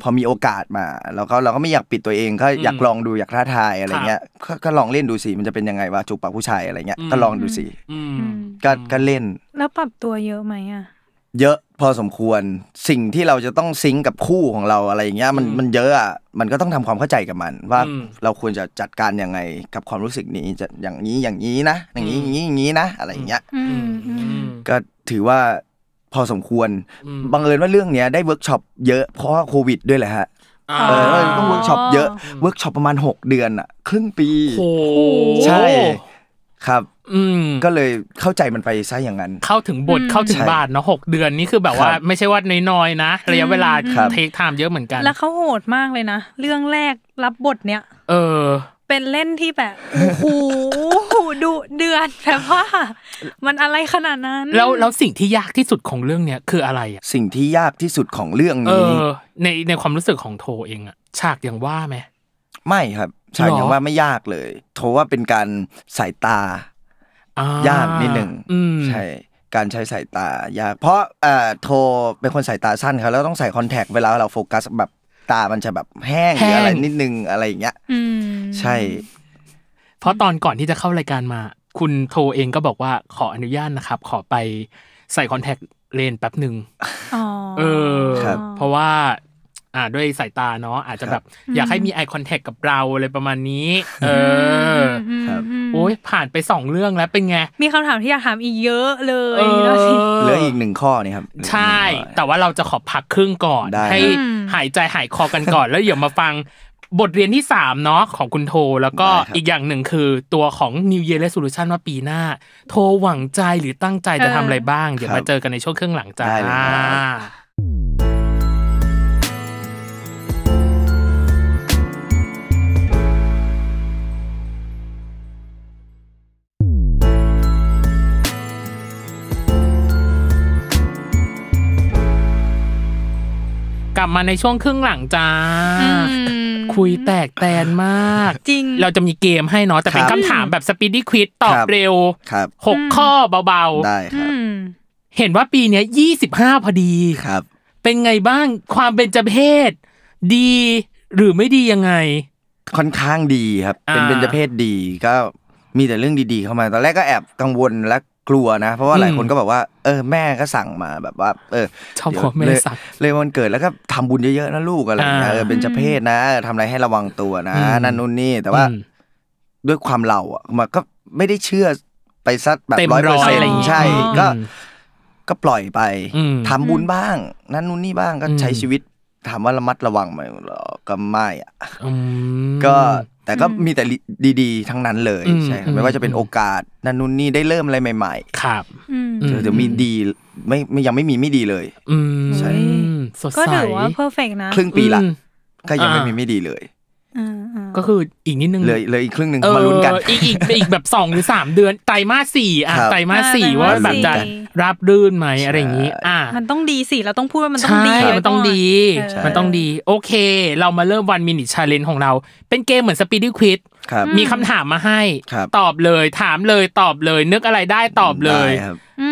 พอมีโอกาสมาแล้วก็เราก็ไม่อยากปิดตัวเองก็อยากลองดูอยากท้าทายอะไรเงี้ย ก็ลองเล่นดูสิมันจะเป็นยังไงวะจูบปากผู้ชายอะไรเงี้ยก็ลองดูสิก็ก็เล่นแล้วปรับตัวเยอะไหมอ่ะเยอะพอสมควรสิ่งที่เราจะต้องซิงกับคู่ของเราอะไรอย่างเงี้ยมันมันเยอะอ่ะมันก็ต้องทำความเข้าใจกับมัน ว่าเราควรจะจัดการยังไง กับความรู้สึกนี้จะอย่างนี้อย่างนี้นะอย่างนี้อย่างนี้อย่างนี้นะอะไรอย่างเงี้ยก็ถือว่า พอสมควรบังเอิญว่าเรื่องเนี้ยได้เวิร์กช็อปเยอะเพราะว่าโควิด ด้วยแหละฮะเออต้องเวิร์กช็อปเยอะเวิร์กช็อปประมาณ 6 เดือนอ่ะ ครึ่งปีใช่ครับอืมก็เลยเข้าใจมันไปซะอย่างนั้น เข้าถึงบทเข้าถึงบาทเนาะหกเดือนนี่คือแบบว่าไม่ใช่ว่าน้อยๆนะระยะเวลาเทคไทม์เยอะเหมือนกัน แล้วเขาโหดมากเลยนะเรื่องแรกรับบท เนี้ยเออ เป็นเล่นที่แบบโอ้โหดูเดือนแบบว่ามันอะไรขนาดนั้น แล้วแล้วสิ่งที่ยากที่สุดของเรื่องเนี้ยคืออะไรอ่ะสิ่งที่ยากที่สุดของเรื่องนี้ในในความรู้สึกของโทเองอ่ะฉากอย่างว่าไหมไม่ครับใช่ยังว่าไม่ยากเลย โทว่าเป็นการสายตายากนิดหนึ่งใช่ การใช้สายตา ยาก เพราะเอ่อโทรเป็นคนสายตาสั้น ครับ แล้วต้องใส่คอนแทค เวลาเราโฟกัสแบบ ตา มันจะแบบแห้งหรืออะไรนิดนึงอะไรอย่างเงี้ยใช่ เพราะตอนก่อนที่จะเข้ารายการมา คุณโทเองก็บอกว่า ขออนุญาตนะครับ ขอไปใส่คอนแทคเลนแป๊บหนึ่งเออเพราะว่าอ่าด้วยสายตาเนาะอาจจะแบบอยากให้มีไอคอนแทคกับเราอะไรประมาณนี้เออโอ้ยผ่านไปสองเรื่องแล้วเป็นไงมีคำถามที่อยากถามอีกเยอะ เลยเหลืออีกหนึ่งข้อนี่ครับใช่ แต่ว่าเราจะขอพักครึ่งก่อน ให้หายใจหายคอกันก่อนแล้วเดี๋ยวมาฟังบทเรียนที่3เนาะของคุณโทแล้วก็อีกอย่างหนึ่งคือ ตัวของ New Year Resolution ว่าปีหน้า โทหวังใจหรือตั้งใจจะทำอะไรบ้างเดี๋ยวมาเจอกันในช่วงเครื่องหลังจ้าลับมาในช่วงครึ่งหลังจ้าคุยแตกแตนมาก จริงเราจะมีเกมให้เนาะแต่เป็นคำถามแบบสปีดดี้ควิดตอบเร็วหกข้อเบาๆได้ครับเห็นว่าปีเนี้ยยี่สิบห้าพอดีครับเป็นไงบ้างความเป็นจเพศดี หรือไม่ดียังไง ค่อนข้างดีครับ เป็นเป็นจเพศดีก็มีแต่เรื่องดีๆ เข้ามาตอนแรกก็แอบกังวลและกลัวนะเพราะว่าหลายคนก็แบบว่า เออ แม่ก็สั่งมา แบบว่าเออชอบ่อแม่สั่งเลยวันเกิดแล้วก็ทำบุญเยอะๆนะลูกอะไรเงี้ยเออเป็นเจ้าเพศนะทำอะไรให้ระวังตัวนะนั่นนู่นนี่แต่ว่า ด้วยความเราอ่ะมันก็ไม่ได้เชื่อไปซัดแบบร้อยเปอร์เซ็นต์ใช่ ก็ ก็ปล่อยไปทำบุญบ้าง นั่นนู่นนี่บ้างก็ใช้ชีวิตถามว่าระมัดระวังไหมก็ไม่อ่ะก็แต่ก็มีแต่ดีๆ ทั้งนั้นเลยใช่ไม่ว่าจะเป็นโอกาสนั่นนู่นนี่ได้เริ่มอะไรใหม่ๆ ครับเดี๋ยวมีดีไม่ยังไม่มีไม่ดีเลยใช่ก็ถือว่าเพอร์เฟกนะ ครึ่งปีละก็ยังไม่มีไม่ดีเลยก็คืออีกนิดนึงเลยเลยอีกครึ่งหนึ่งมาลุ้นกันอีกอีกอีกแบบสองหรือสามเดือนไตรมาสสี่อ่ะไตรมาสสี่ว่าแบบจะรับรื่นไหมอะไรอย่างนี้ อ่ะมันต้องดีสิเราต้องพูดว่ามันต้องดีมันต้องดีมันต้องดีโอเค เรามาเริ่มวันมินิชาเลนของเรา เป็นเกมเหมือนสปีดดี้ควิดมีคำถามมาให้ตอบเลย ถามเลยตอบเลยนึกอะไรได้ตอบเลย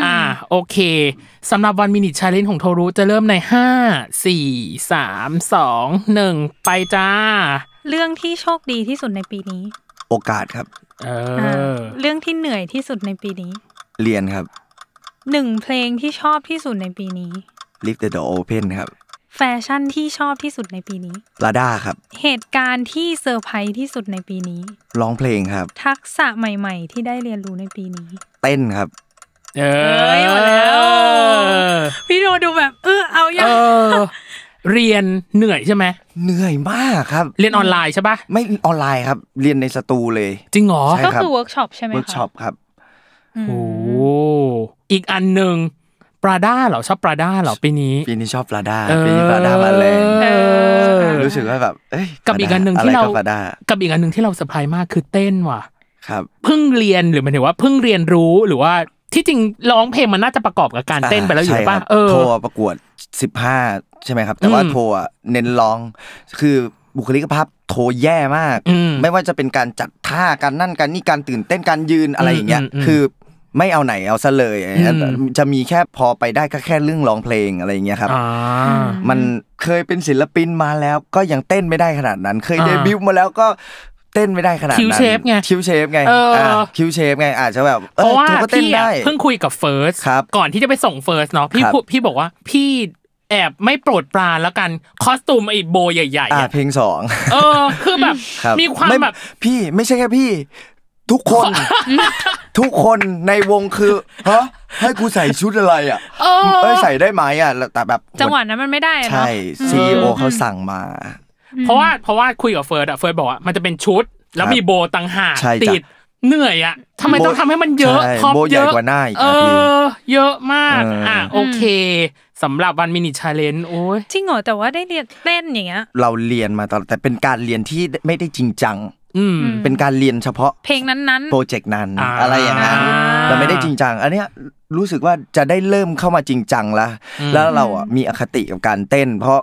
อ่าโอเคสำหรับวันมินิชาเลนของโทรุจะเริ่มในห้าสี่สามสองหนึ่งไปจ้าเรื่องที่โชคดีที่สุดในปีนี้ โอกาสครับเออ เรื่องที่เหนื่อยที่สุดในปีนี้ เรียนครับ หนึ่งเพลงที่ชอบที่สุดในปีนี้ l i f t the door open ครับ แฟชั่นที่ชอบที่สุดในปีนี้ลาด้าครับ เหตุการณ์ที่เซอร์ไพรส์ที่สุดในปีนี้ ร้องเพลงครับ ทักษะใหม่ ๆที่ได้เรียนรู้ในปีนี้ เต้นครับ เอ้ยหมดแล้ว พี่โดดูแบบเออเอาอย่างเรียนเหนื่อยใช่ไหมเหนื่อยมากครับ เรียนออนไลน์ใช่ปะไม่ออนไลน์ครับ เรียนในสตูเลยจริงหรอก็คือเวิร์กช็อปใช่ไหมเวิร์กช็อปครับโอ้อีกอันหนึ่งปราด้าเหรอชอบปราด้าเหรอปีนี้ปีนี้ชอบปราด้าปีนี้ปราด้ามาแรงรู้สึกว่าแบบกับอีกอันหนึ่งที่เรากับอีกอันหนึ่งที่เราสะพายมากคือเต้นว่ะ ครับ เพิ่งเรียนหรือหมายถึงว่าเพิ่งเรียนรู้หรือว่าที่จริงร้องเพลงมันน่าจะประกอบกับการเต้นไปแล้วอยู่ป่ะเออโทรประกวดสิบห้าใช่ไหมครับแต่ว่าโทรเน้นร้อง คือบุคลิกภาพโทแย่มากไม่ว่าจะเป็นการจัดท่าการนั่นการนี่การตื่นเต้นการยืนอะไรอย่างเงี้ยคือไม่เอาไหนเอาซะเลยจะมีแค่พอไปได้ก็แค่เรื่องร้องเพลงอะไรอย่างเงี้ยครับมันเคยเป็นศิลปินมาแล้ว ก็ยังเต้นไม่ได้ขนาดนั้น เคยเดบิวต์มาแล้วก็เต้นไม่ได้ขนาดนั้นคิวเชฟไงคิวเชฟไงคิวเชฟไงอาจจะแบบเพราะว่าพี่เพิ่งคุยกับเฟิร์สก่อนที่จะไปส่งเฟิร์สเนาะพี่พี่บอกว่าพี่แอบไม่โปรดปรานแล้วกันคอสตูมไอ้โบใหญ่ ๆอ่ะเพลงสองเออคือแบบมีความแบบพี่ไม่ใช่แค่พี่ ทุกคน ทุกคนในวงคือฮะให้กูใส่ชุดอะไรอ่ะเอ้ใส่ได้ไหมอ่ะแต่แบบจังหวะนั้นมันไม่ได้ใช่ซีโอเขาสั่งมาเพราะว่าเพราะว่าคุยกับเฟิร์สอะเฟิร์สบอกว่ามันจะเป็นชุด แล้วมีโบต่างหากติดเหนื่อยอะทำไมต้องทำให้มันเยอะพรอมเยอะกว่าหน้าเออเยอะมากอ่ะโอเคสำหรับวันมินิชาเลนโอ้ยจริงเหรอแต่ว่าได้เรียนเต้นอย่างเงี้ยเราเรียนมาตลอดแต่เป็นการเรียนที่ไม่ได้จริงจังอืเป็นการเรียนเฉพาะเพลงนั้นๆโปรเจกต์นั้นอะไรอย่างนั้นแต่ไม่ได้จริงจัง อันเนี้ยรู้สึกว่าจะได้เริ่มเข้ามาจริงจังละแล้วเราอ่ะมีอคติกับการเต้น เพราะ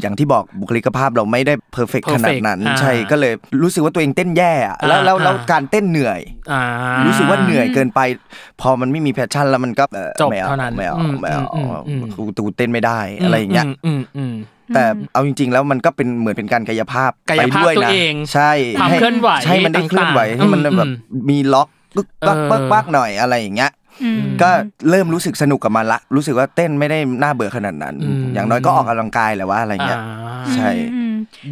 อย่างที่บอกบุคลิกภาพเราไม่ได้เพอร์เฟกขนาดนั้นใช่ก็เลยรู้สึกว่าตัวเองเต้นแย่แล้วแล้วการเต้นเหนื่อยรู้สึกว่าเหนื่อยเกินไปพอมันไม่มีแพชชั่น แล้วมันก็จบเท่านั้นไม่เอาไม่เอาตูเต้นไม่ได้อะไรอย่างเงี้ยแต่เอาจริง ๆ แล้วมันก็เป็นเหมือนเป็นการกายภาพกายภาพตัวเองใช่ให้เคลื่อนไหวใช่มันได้เคลื่อนไหวให้มันแบบมีล็อกปึ๊กปักปักปักหน่อยอะไรอย่างเงี้ยก็เริ่มรู้สึกสนุกกับมันละ รู้สึกว่าเต้นไม่ได้น่าเบื่อขนาดนั้น อย่างน้อยก็ออกกำลังกายแหละว่าอะไรเงี้ยใช่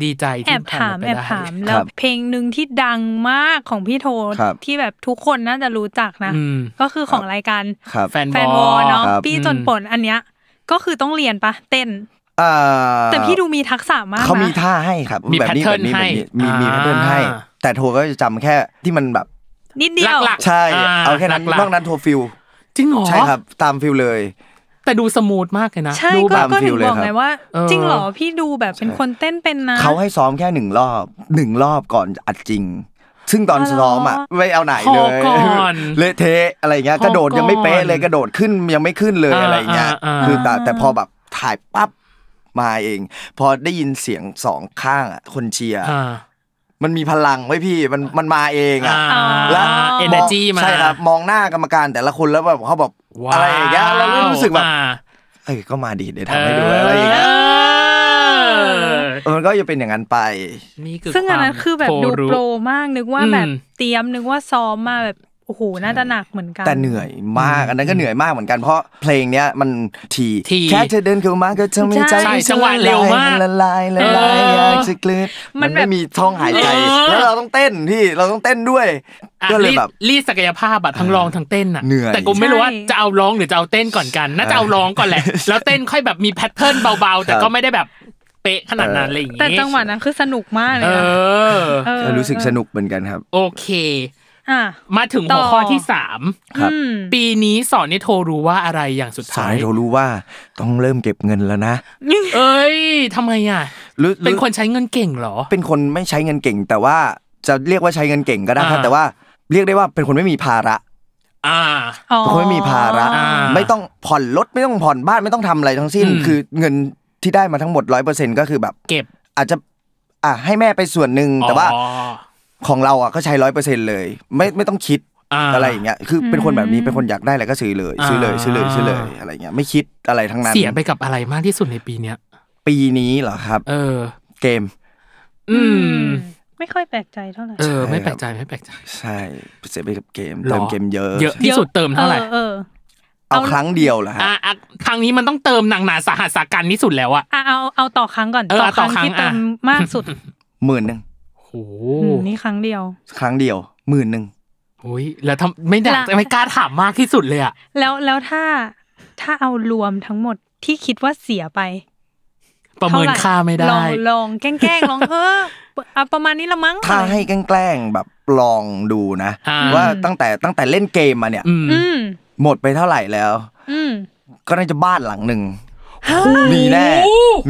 ดีใจแอบถามแอบถามแล้วเพลงหนึ่งที่ดังมากของพี่โทที่แบบทุกคนน่าจะรู้จักนะ ก็คือของรายการแฟนวอลเนาะพี่จนปนอันเนี้ยก็คือต้องเรียนปะเต้นแต่พี่ดูมีทักษะมากเขามีท่าให้ครับมีแพทเทิร์นให้มีมีแพทเทิร์นให้ แต่โทก็จะจำแค่ที่มันแบบนิดเดียวใช่เอาแค่นั้นนอกนั้นโทฟิลจริงหรอใช่ครับตามฟิลเลย แต่ดูสมูทมากเลยนะใช่ก็ก็ถึงบอกไงว่าจริงหรอพี่ดูแบบเป็นคนเต้นเป็นนะเขาให้ซ้อมแค่หนึ่งรอบหนึ่งรอบก่อนอัดจริง ซึ่งตอนซ้อมอ่ะไม่เอาไหนเลยเละเทะอะไรเงี้ย กระโดดยังไม่เป๊ะเลยกระโดดขึ้นยังไม่ขึ้นเลยอะไรเงี้ยคือแต่แต่พอแบบถ่ายปั๊บมาเองพอได้ยินเสียงสองข้างคนเชียร์มันมีพลังไว้พี่มันมันมาเองอ่ะแล้วเอเนจีมาใช่ครับ มองหน้ากรรมการแต่ละคนแล้วแบบเขาบอกอะไรอย่างเงี้ยแล้วรู้สึกแบบเอ้ยก็มาดีเดี๋ยวทำให้ดูอะไรอย่างเงี้ยมันก็จะเป็นอย่างนั้นไป ซึ่งอันนั้นคือแบบดูโปรมากนึกว่าแบบเตรียมนึกว่าซ้อมมาแบบโอ้โหน่าจะหนักเหมือนกัน แต่เหนื่อยมากอันนั้นก็เหนื่อยมากเหมือนกันเพราะเพลงเนี้ยมันทีแค่เธอเดินเข้ามาก็ทำให้ใจจังหวะเร็วมากละลายละลายอยากจะกลืนมันไม่มีท่องหายใจแล้วเราต้องเต้นพี่เราต้องเต้นด้วยก็เลยแบบรีดศักยภาพอะทั้งร้องทั้งเต้นอะเหนื่อยแต่กูไม่รู้ว่าจะเอาร้องหรือจะเอาเต้นก่อนกันน่าจะเอาร้องก่อนแหละแล้วเต้นค่อยแบบมีแพทเทิร์นเบาๆ แต่ก็ไม่ได้แบบเป๊ะขนาดนั้นอะไรอย่างงี้แต่จังหวะนั้นคือสนุกมากเลยเออรู้สึกสนุกเหมือนกันครับโอเคมาถึงหัวข้อที่สามปีนี้สอนน่โทรรู้ว่าอะไรอย่างสุดท้ายสอนโทรรู้ว่าต้องเริ่มเก็บเงินแล้วนะเอ้ยทำไมอ่ะเป็นคนใช้เงินเก่งหรอ เป็นคนไม่ใช้เงินเก่ง แต่ว่าจะเรียกว่าใช้เงินเก่งก็ได้ครับแต่ว่า เรียกได้ว่าเป็นคนไม่มีภาระเป็นคนไม่มีภาระไม่ต้องผ่อนรถไม่ต้องผ่อนบ้านไม่ต้องทำอะไรทั้งสิ้นคือเงินที่ได้มาทั้งหมดร้อยเปอร์เซ็นก็คือแบบ เก็บอาจจะอ่ะให้แม่ไปส่วนหนึ่งแต่ว่าของเราอ่ะก็ใช้ร้อยเปอร์เซ็นเลย ไม่ไม่ต้องคิดอะไรอย่างเงี้ยคือเป็นคนแบบนี้เป็นคนอยากได้อะไรก็ซื้อเลยซื้อเลยซื้อเลยซื้อเลย อะไรเงี้ยไม่คิดอะไรทั้งนั้นเสียไปกับอะไรมากที่สุดในปีเนี้ย ปีนี้เหรอครับ เออ เกม อืม ไม่ค่อยแปลกใจเท่าไหร่เออไม่แปลกใจไม่แปลกใจ ใช่เสียไปกับเกมเติมเกมเยอะ เยอะที่สุดเติมเท่าไหร่เอออเาครั้งเดียวเหรอฮะอ่ะครั้งนี้มันต้องเติมหนักหนาสหัสกากันที่สุดแล้วอะเอา เอาต่อครั้งก่อน ต่อครั้งที่เติมมากสุดหมื่นหนึ่งโหนี่ครั้งเดียว ครั้งเดียวหมื่นหนึ่งโอ้ยแล้วทำไม่ได้ไม่กล้าถามมากที่สุดเลยอะแล้วแล้วถ้าถ้าเอารวมทั้งหมดที่คิดว่าเสียไป ประเมินค่าไม่ได้ลองลองแกล้งลองเออประมาณนี้ละมั้งถ้าให้แกล้งแบบลองดูนะว่าตั้งแต่ตั้งแต่เล่นเกมมาเนี่ยหมดไปเท่าไหร่แล้วก็น่าจะบ้านหลังหนึ่งมีแน่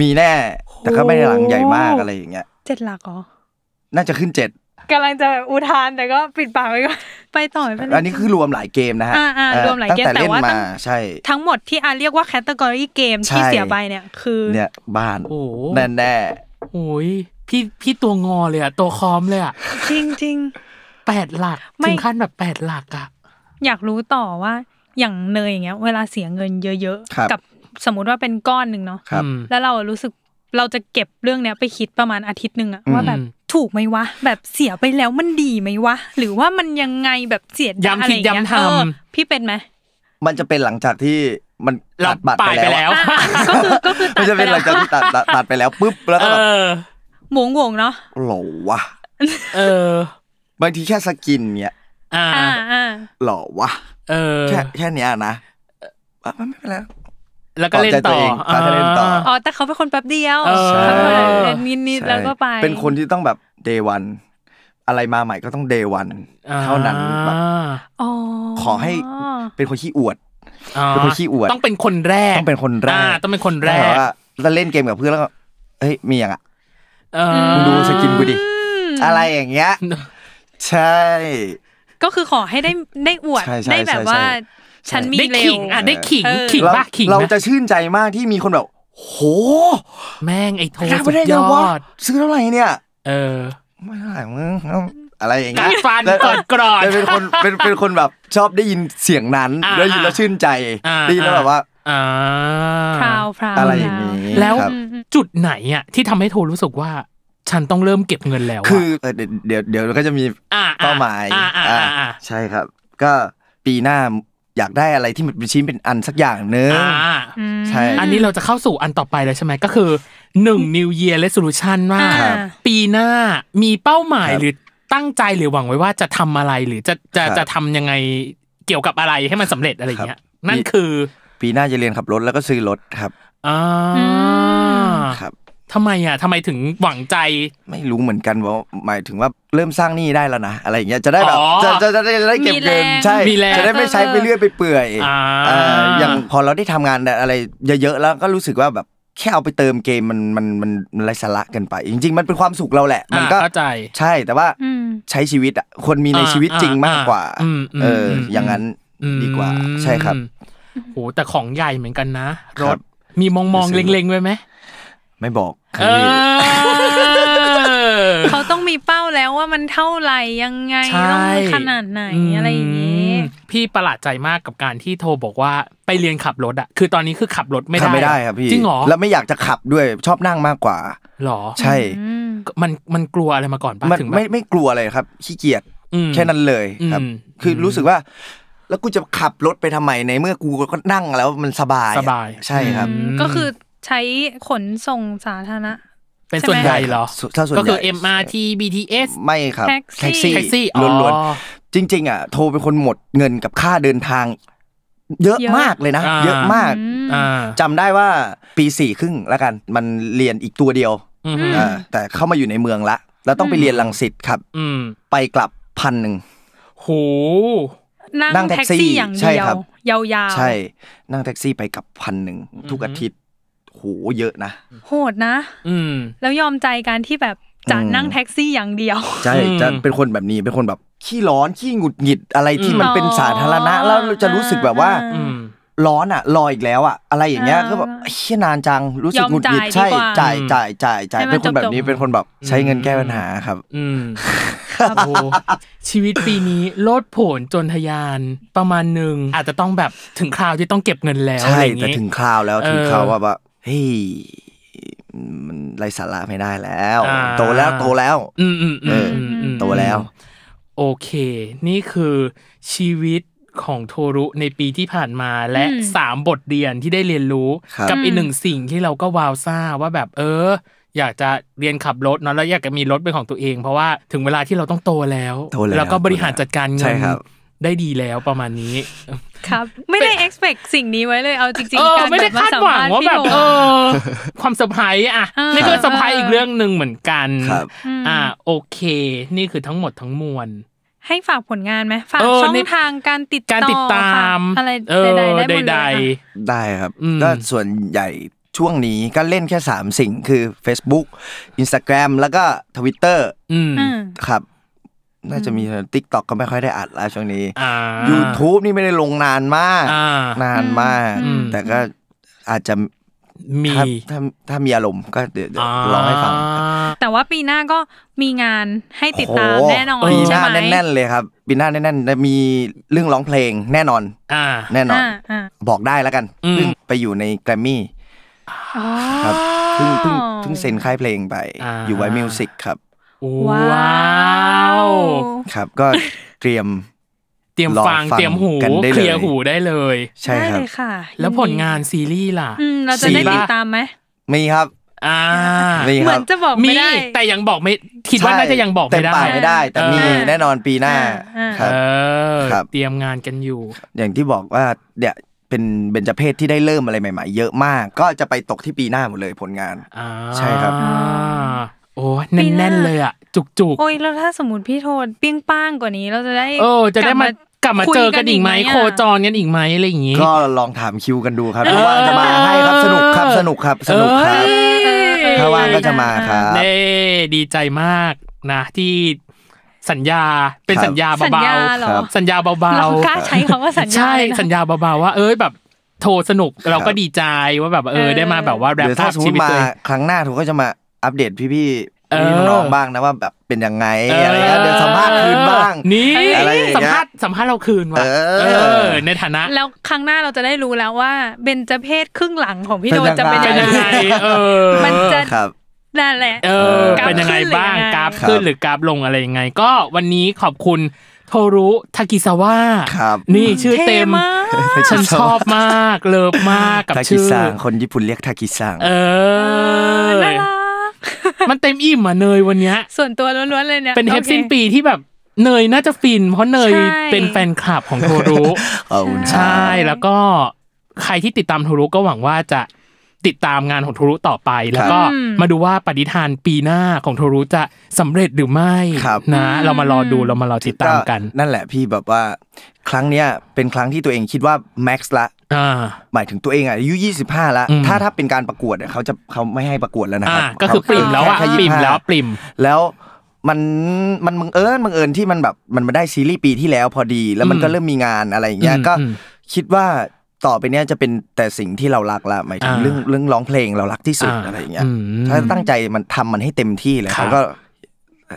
มีแน่ แต่ก็ไม่ได้หลังใหญ่มากอะไรอย่างเงี้ยเจ็ดหลักอ๋อน่าจะขึ้นเจ็ดกำลังจะอุทานแต่ก็ปิดปากไว้ก่อนไปต่อไปอันนี้คือรวมหลายเกมนะฮะรวมหลายเกม แต่เล่นมาใช่ทั้งหมดที่อาเรียกว่าแคตตากรีเกมที่เสียไปเนี่ยคือ เนี่ยบ้านแน่แน่โอ้ยพี่พี่ตัวงอเลยอะตัวคอมเลยอะจริงจริงแปดหลักถึงขั้นแบบแปดหลักอะอยากรู้ต่อว่าอย่างเนยอย่างเงี้ย เวลาเสียเงินเยอะๆ กับ สมมติว่าเป็นก้อนหนึ่งเนาะ แล้วเรารู้สึกเราจะเก็บเรื่องเนี้ยไปคิดประมาณอาทิตย์หนึ่งอะว่าแบบถูกไหมวะแบบเสียไปแล้วมันดีไหมวะหรือว่ามันยังไงแบบเสียดาย้ำไิอย้ำทำพี่เป็นไหมมันจะเป็นหลังจากที่มันตัดบัตรไปแล้วก็คือก็คือมันจะเป็นหลังจากที่ตัดตัดไปแล้วปุ๊บแล้วก็แบบหมงงงเนาะหลอวะ เออบางทีแค่สกินเนี่ยอ่า หล่อวะ เออแค่แค่เนี้ยนะไม่เป็นไรแล้วก็เล่นต่อถ้าจเล่นต่อ อ๋อ แต่เขาเป็นคนแป๊บเดียวเเล่นนิดๆแล้วก็ไป เป็นคนที่ต้องแบบเดวันอะไรมาใหม่ก็ต้องเดวันเท่านั้นแบบขอให้เป็นคนขี้อวด เป็นคนขี้อวด ต้องเป็นคนแรก ต้องเป็นคนแรกต้องเป็นคนแรกแาล้วเล่นเกมกับเพื่อนแล้วเฮ้ย มีอย่างอ่ะดูสกินกูดิ อะไรอย่างเงี้ย ใช่ ก็คือขอให้ได้ได้อวด ได้แบบว่าฉันมีเร็วอ่ะได้ขิงขิงบ้าขิงเราจะชื่นใจมากที่มีคนแบบโห แม่งไอ้โทสุดยอดซื้อเท่าไหร่เนี่ย เออไม่เท่าไหร่มึงอะไรอย่างเงี้ยฟันกอดกรอดเป็นคนเป็นเป็นคนแบบชอบได้ยินเสียงนั้นได้ยินแล้วชื่นใจได้ยินแล้วแบบว่าพราวพราวอะไรอย่างนี้แล้วจุดไหนอ่ะที่ทำให้โทรู้สึกว่าฉันต้องเริ่มเก็บเงินแล้วคือเดี๋ยวเดี๋ยวก็จะมีเป้าหมายใช่ครับ ก็ปีหน้าอยากได้อะไรที่มันเป็นชิ้นเป็นอันสักอย่างเนื้อใช่อันนี้เราจะเข้าสู่อันต่อไปเลยใช่ไหมก็คือหนึ่ง New Year Resolution ว่า ปีหน้ามีเป้าหมายหรือตั้งใจหรือหวังไว้ว่าจะทำอะไรหรือ จะจะจะทำยังไงเกี่ยวกับอะไรให้มันสำเร็จอะไรอย่างเงี้ย นั่นคือ ปีหน้าจะเรียนขับรถแล้วก็ซื้อรถครับอ่าครับทำไมอ่ะทำไมถึงหวังใจ ไม่รู้เหมือนกันว่าหมายถึงว่าเริ่มสร้างหนี้ได้แล้วนะอะไรอย่างเงี้ยจะได้แบบจะจะจะได้เก็บเงินใช่จะได้ไม่ใช้ไปเรื่อยไปเปื่อยอย่างพอเราได้ทำงานอะไร เยอะๆแล้วก็รู้สึกว่าแบบแค่เอาไปเติมเกมมันมันมันมันไรสาระกันไป จริง ๆ มันเป็นความสุขเราแหละ มันก็เข้าใจใช่ แต่ว่าใช้ชีวิตอ่ะคนมีในชีวิตจริงมากกว่าเออ อย่างนั้นดีกว่าใช่ครับโหแต่ของใหญ่เหมือนกันนะรถมีมองมองเล็งๆไว้ไหมไม่บอกเขาต้องมีเป้าแล้วว่ามันเท่าไหร่ยังไงต้องขนาดไหนอะไรอย่างนี้ พี่ประหลาดใจมากกับการที่โทรบอกว่า ไปเรียนขับรถอะคือตอนนี้คือขับรถไม่ได้ไม่ได้ครับพี่จริงหรอแล้วไม่อยากจะขับด้วยชอบนั่งมากกว่าหรอใช่ มันมันกลัวอะไรมาก่อนปะถึงไม่ไม่กลัวอะไรครับ ขี้เกียจแค่นั้นเลยครับคือรู้สึกว่า แล้วกูจะขับรถไปทำไมในเมื่อกูก็นั่งแล้วมันสบายสบาย ใช่ครับ ก็คือใช้ขนส่งสาธารณะ เป็นส่วนใหญ่เหรอก็คือ MRT BTS ไม่ครับแท็กซี่แท็กซี่ล้วนๆจริง ๆ อ่ะ โทรเป็นคนหมดเงินกับค่าเดินทาง เยอะมากเลยนะ เยอะมากจำได้ว่าปีสี่ครึ่งแล้วกันมันเรียนอีกตัวเดียวแต่เข้ามาอยู่ในเมืองละแล้วต้องไปเรียนลังสิตครับไปกลับพันหนึ่งโหนั่งแท็กซี่อย่างเดียวยาวๆใช่นั่งแท็กซี่ไปกับพันหนึ่งทุกอาทิตย์โหเยอะนะโหดนะ อืมแล้วยอมใจการที่แบบจะนั่งแท็กซี่อย่างเดียวใช่จะเป็นคนแบบนี้เป็นคนแบบขี้ร้อนขี้หงุดหงิดอะไรที่มันเป็นสาธารณะ แล้วจะรู้สึกแบบว่าร้อนอ่ะรออีกแล้วอ่ะอะไรอย่างเงี้ยก็แบบเฮี่ยนานจังรู้สึกหงุดหงิดใช่จ่ายจ่ายจ่ายจ่ายเป็นคนแบบนี้เป็นคนแบบใช้เงินแก้ปัญหาครับ อืมชีวิตปีนี้ โลดโผนจนทยานประมาณหนึ่งอาจจะต้องแบบถึงคราวที่ต้องเก็บเงินแล้วใช่แต่ถึงคราวแล้วถึงคราวว่าเฮ้ยมันไรสาระไม่ได้แล้ว โตแล้วโตแล้ว อืมอืมอืมโตแล้ว โอเค นี่คือชีวิตของโทรุในปีที่ผ่านมาและสามบทเรียนที่ได้เรียนรู้กับอีกหนึ่งสิ่งที่เราก็วาวซ่าว่าแบบเออ อยากจะเรียนขับรถเนาะแล้วอยากจะมีรถเป็นของตัวเองเพราะว่าถึงเวลาที่เราต้องโตแล้วแล้วก็บริหารจัดการเงินได้ดีแล้วประมาณนี้ครับไม่ได้ expect สิ่งนี้ไว้เลย เอาจริงๆการไม่ได้คาดหวังว่าแบบเออความเซอร์ไพรส์อ่ะนี่ก็เซอร์ไพรส์อีกเรื่องหนึ่งเหมือนกันครับอ่าโอเค นี่คือทั้งหมดทั้งมวลให้ฝากผลงานไหมฝากช่องทางการติดการติดตามอะไรใดๆได้หมได้ครับก็ส่วนใหญ่ช่วงนี้ก็เล่นแค่3สิ่งคือ Facebook Instagram แล้วก็ Twitter อืมครับน่าจะมีติ๊กต็อกก็ไม่ค่อยได้อัดแล้วช่วงนี้ YouTube นี่ไม่ได้ลงนานมากนานมาก แต่ก็อาจจะมีถ้าถ้ามีอารมณ์ก็เดี๋ยวลองให้ฟังแต่ว่าปีหน้าก็มีงานให้ติดตามแน่นอนปีหน้าแน่นเลยครับปีหน้าแน่นจะมีเรื่องร้องเพลงแน่นอนแน่นอน บอกได้แล้วกันเึ่งไปอยู่ในแกรมมี่ครับเพิ่งเพิ่งเพิ่งเซ็นค่ายเพลงไป อยู่ไวมิวสิกครับว้าวครับก็เตรียมเตรียมฟังเตรียมหูเคลียร์หูได้เลย ใช่ครับแล้วผลงานซีรีส์ล่ะเราจะได้ติดตามไหมมีครับ อ่าเหมือนจะบอกไม่ได้แต่ยังบอกไม่คิดว่าน่าจะยังบอกไม่ได้ไม่ได้แต่มีแน่นอนปีหน้าครับเตรียมงานกันอยู่ อย่างที่บอกว่าเดี๋ยเป็นเบญจเพศที่ได้เริ่มอะไรใหม่ๆ เยอะมากก็จะไปตกที่ปีหน้าหมดเลยผลงานใช่ครับโอ้ แน่นๆเลยอ่ะจุกจุกโอ้ยแล้วถ้าสมมติพี่โทษเปี้ยงป้างกว่านี้เราจะได้โอ้จะได้มากลับมาเจอกันอีกไหมโคจรกันอีกไหมอะไรอย่างงี้ก็ลองถามคิวกันดูครับถ้าว่างจะมาให้ครับสนุกครับสนุกครับสนุกครับถ้าว่างก็จะมาครับเน่ดีใจมากนะ ที่สัญญาเป็นสัญญาเบาๆสัญญาเบาๆเรากล้าใช้คำว่าสัญญาใช่สัญญาเบาๆว่าเอ้ยแบบโทรสนุกเราก็ดีใจว่าแบบ เออ ได้มาแบบว่าแรปภาพชีวิตลยครั้งหน้าถูกก็จะมาอัปเดตพี่พี่น้องบ้างนะว่าแบบเป็นยังไงอะไรเงี้ยเดี๋ยวสัมภาษณ์คืนบ้างนี่อะไรสัมภาษณ์สัมภาษณ์เราคืนว่ะในฐานะ แล้วครั้งหน้าเราจะได้รู้แล้วว่าเบนจะเพศครึ่งหลังของพี่โดนจะเป็นยังไงมันจะนั่นแหละเป็นยังไงบ้างกราฟขึ้นหรือกราฟลงอะไรยังไง ก็วันนี้ขอบคุณโทรุทากิซาวะนี่ชื่อเต็มฉันชอบมากเลิฟมากกับชื่อทากิซังคนญี่ปุ่นเรียกทากิซังเออมันเต็มอิ่มอ่ะเนยวันเนี้ยส่วนตัวล้วนๆเลยเนี่ยเป็นเทปสิ้นปีที่แบบเนยน่าจะฟินเพราะเนยเป็นแฟนคลับของโทรุใช่แล้วก็ใครที่ติดตามโทรุก็หวังว่าจะติดตามงานของโทรุต่อไป แล้วก็มาดูว่าปฏิทานปีหน้าของโทรุจะสำเร็จหรือไม่นะ เรามารอดูเรามารอติดตามกันนั่นแหละพี่แบบว่าครั้งเนี้ยเป็นครั้งที่ตัวเองคิดว่าแม็กซ์ละหมายถึงตัวเองอายุยี่สิบห้าแล้ว ถ้าถ้าเป็นการประกวดเขาจะเขาไม่ให้ประกวดแล้วนะครับก็คือปริมแล้วอะปริมแล้วปริม แล้วมันมันบังเอิญบังเอิญที่มันแบบมันมาได้ซีรีส์ปีที่แล้วพอดีแล้วมันก็เริ่มมีงานอะไรอย่างเงี้ยก็คิดว่าต่อไปเนี้ยจะเป็นแต่สิ่งที่เรารักละหมายถึงเรื่องเรื่องร้องเพลงเรารักที่สุดอะไรอย่างเงี้ยถ้าตั้งใจมันทำมันให้เต็มที่เลยแล้วก็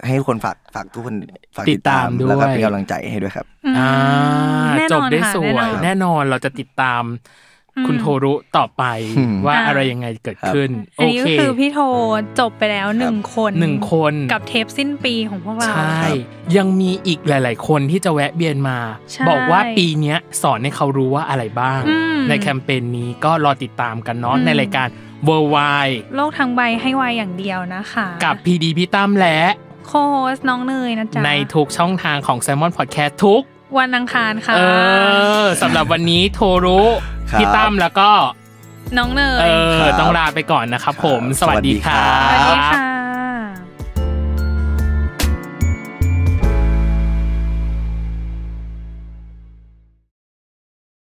ให้คนฝากฝากทุกคนฝากติดตามแล้วก็เป็นกำลังใจให้ด้วยครับอ่าจบได้สวย แน่นอนเราจะติดตาม คุณโทรุต่อไป ว่าอะไรยังไงเกิดขึ้นโอเคคือพี่โทจบไปแล้วหนึ่งคนหนึ่งคนกับเทปสิ้นปีของพวกเราใช่ยังมีอีกหลาย ๆ คนที่จะแวะเบียนมา บอกว่าปีนี้สอนให้เขารู้ว่าอะไรบ้าง ในแคมเปญนี้ก็รอติดตามกันเนาะในรายการเวอร์ไวโลกทางใบให้ไวอย่างเดียวนะคะ กับพีดีพี่ตั้มและโคโฮสน้องเนยนะจ๊ะ ในทุกช่องทางของ s ซ l m o n Podcast ทุกวันอังคารค่ะ เออ สำหรับวันนี้โทรุพี่ตั้มแล้วก็น้องเนย เออ ต้องลาไปก่อนนะครับผม สวัสดีครับสวัสดีค่ะ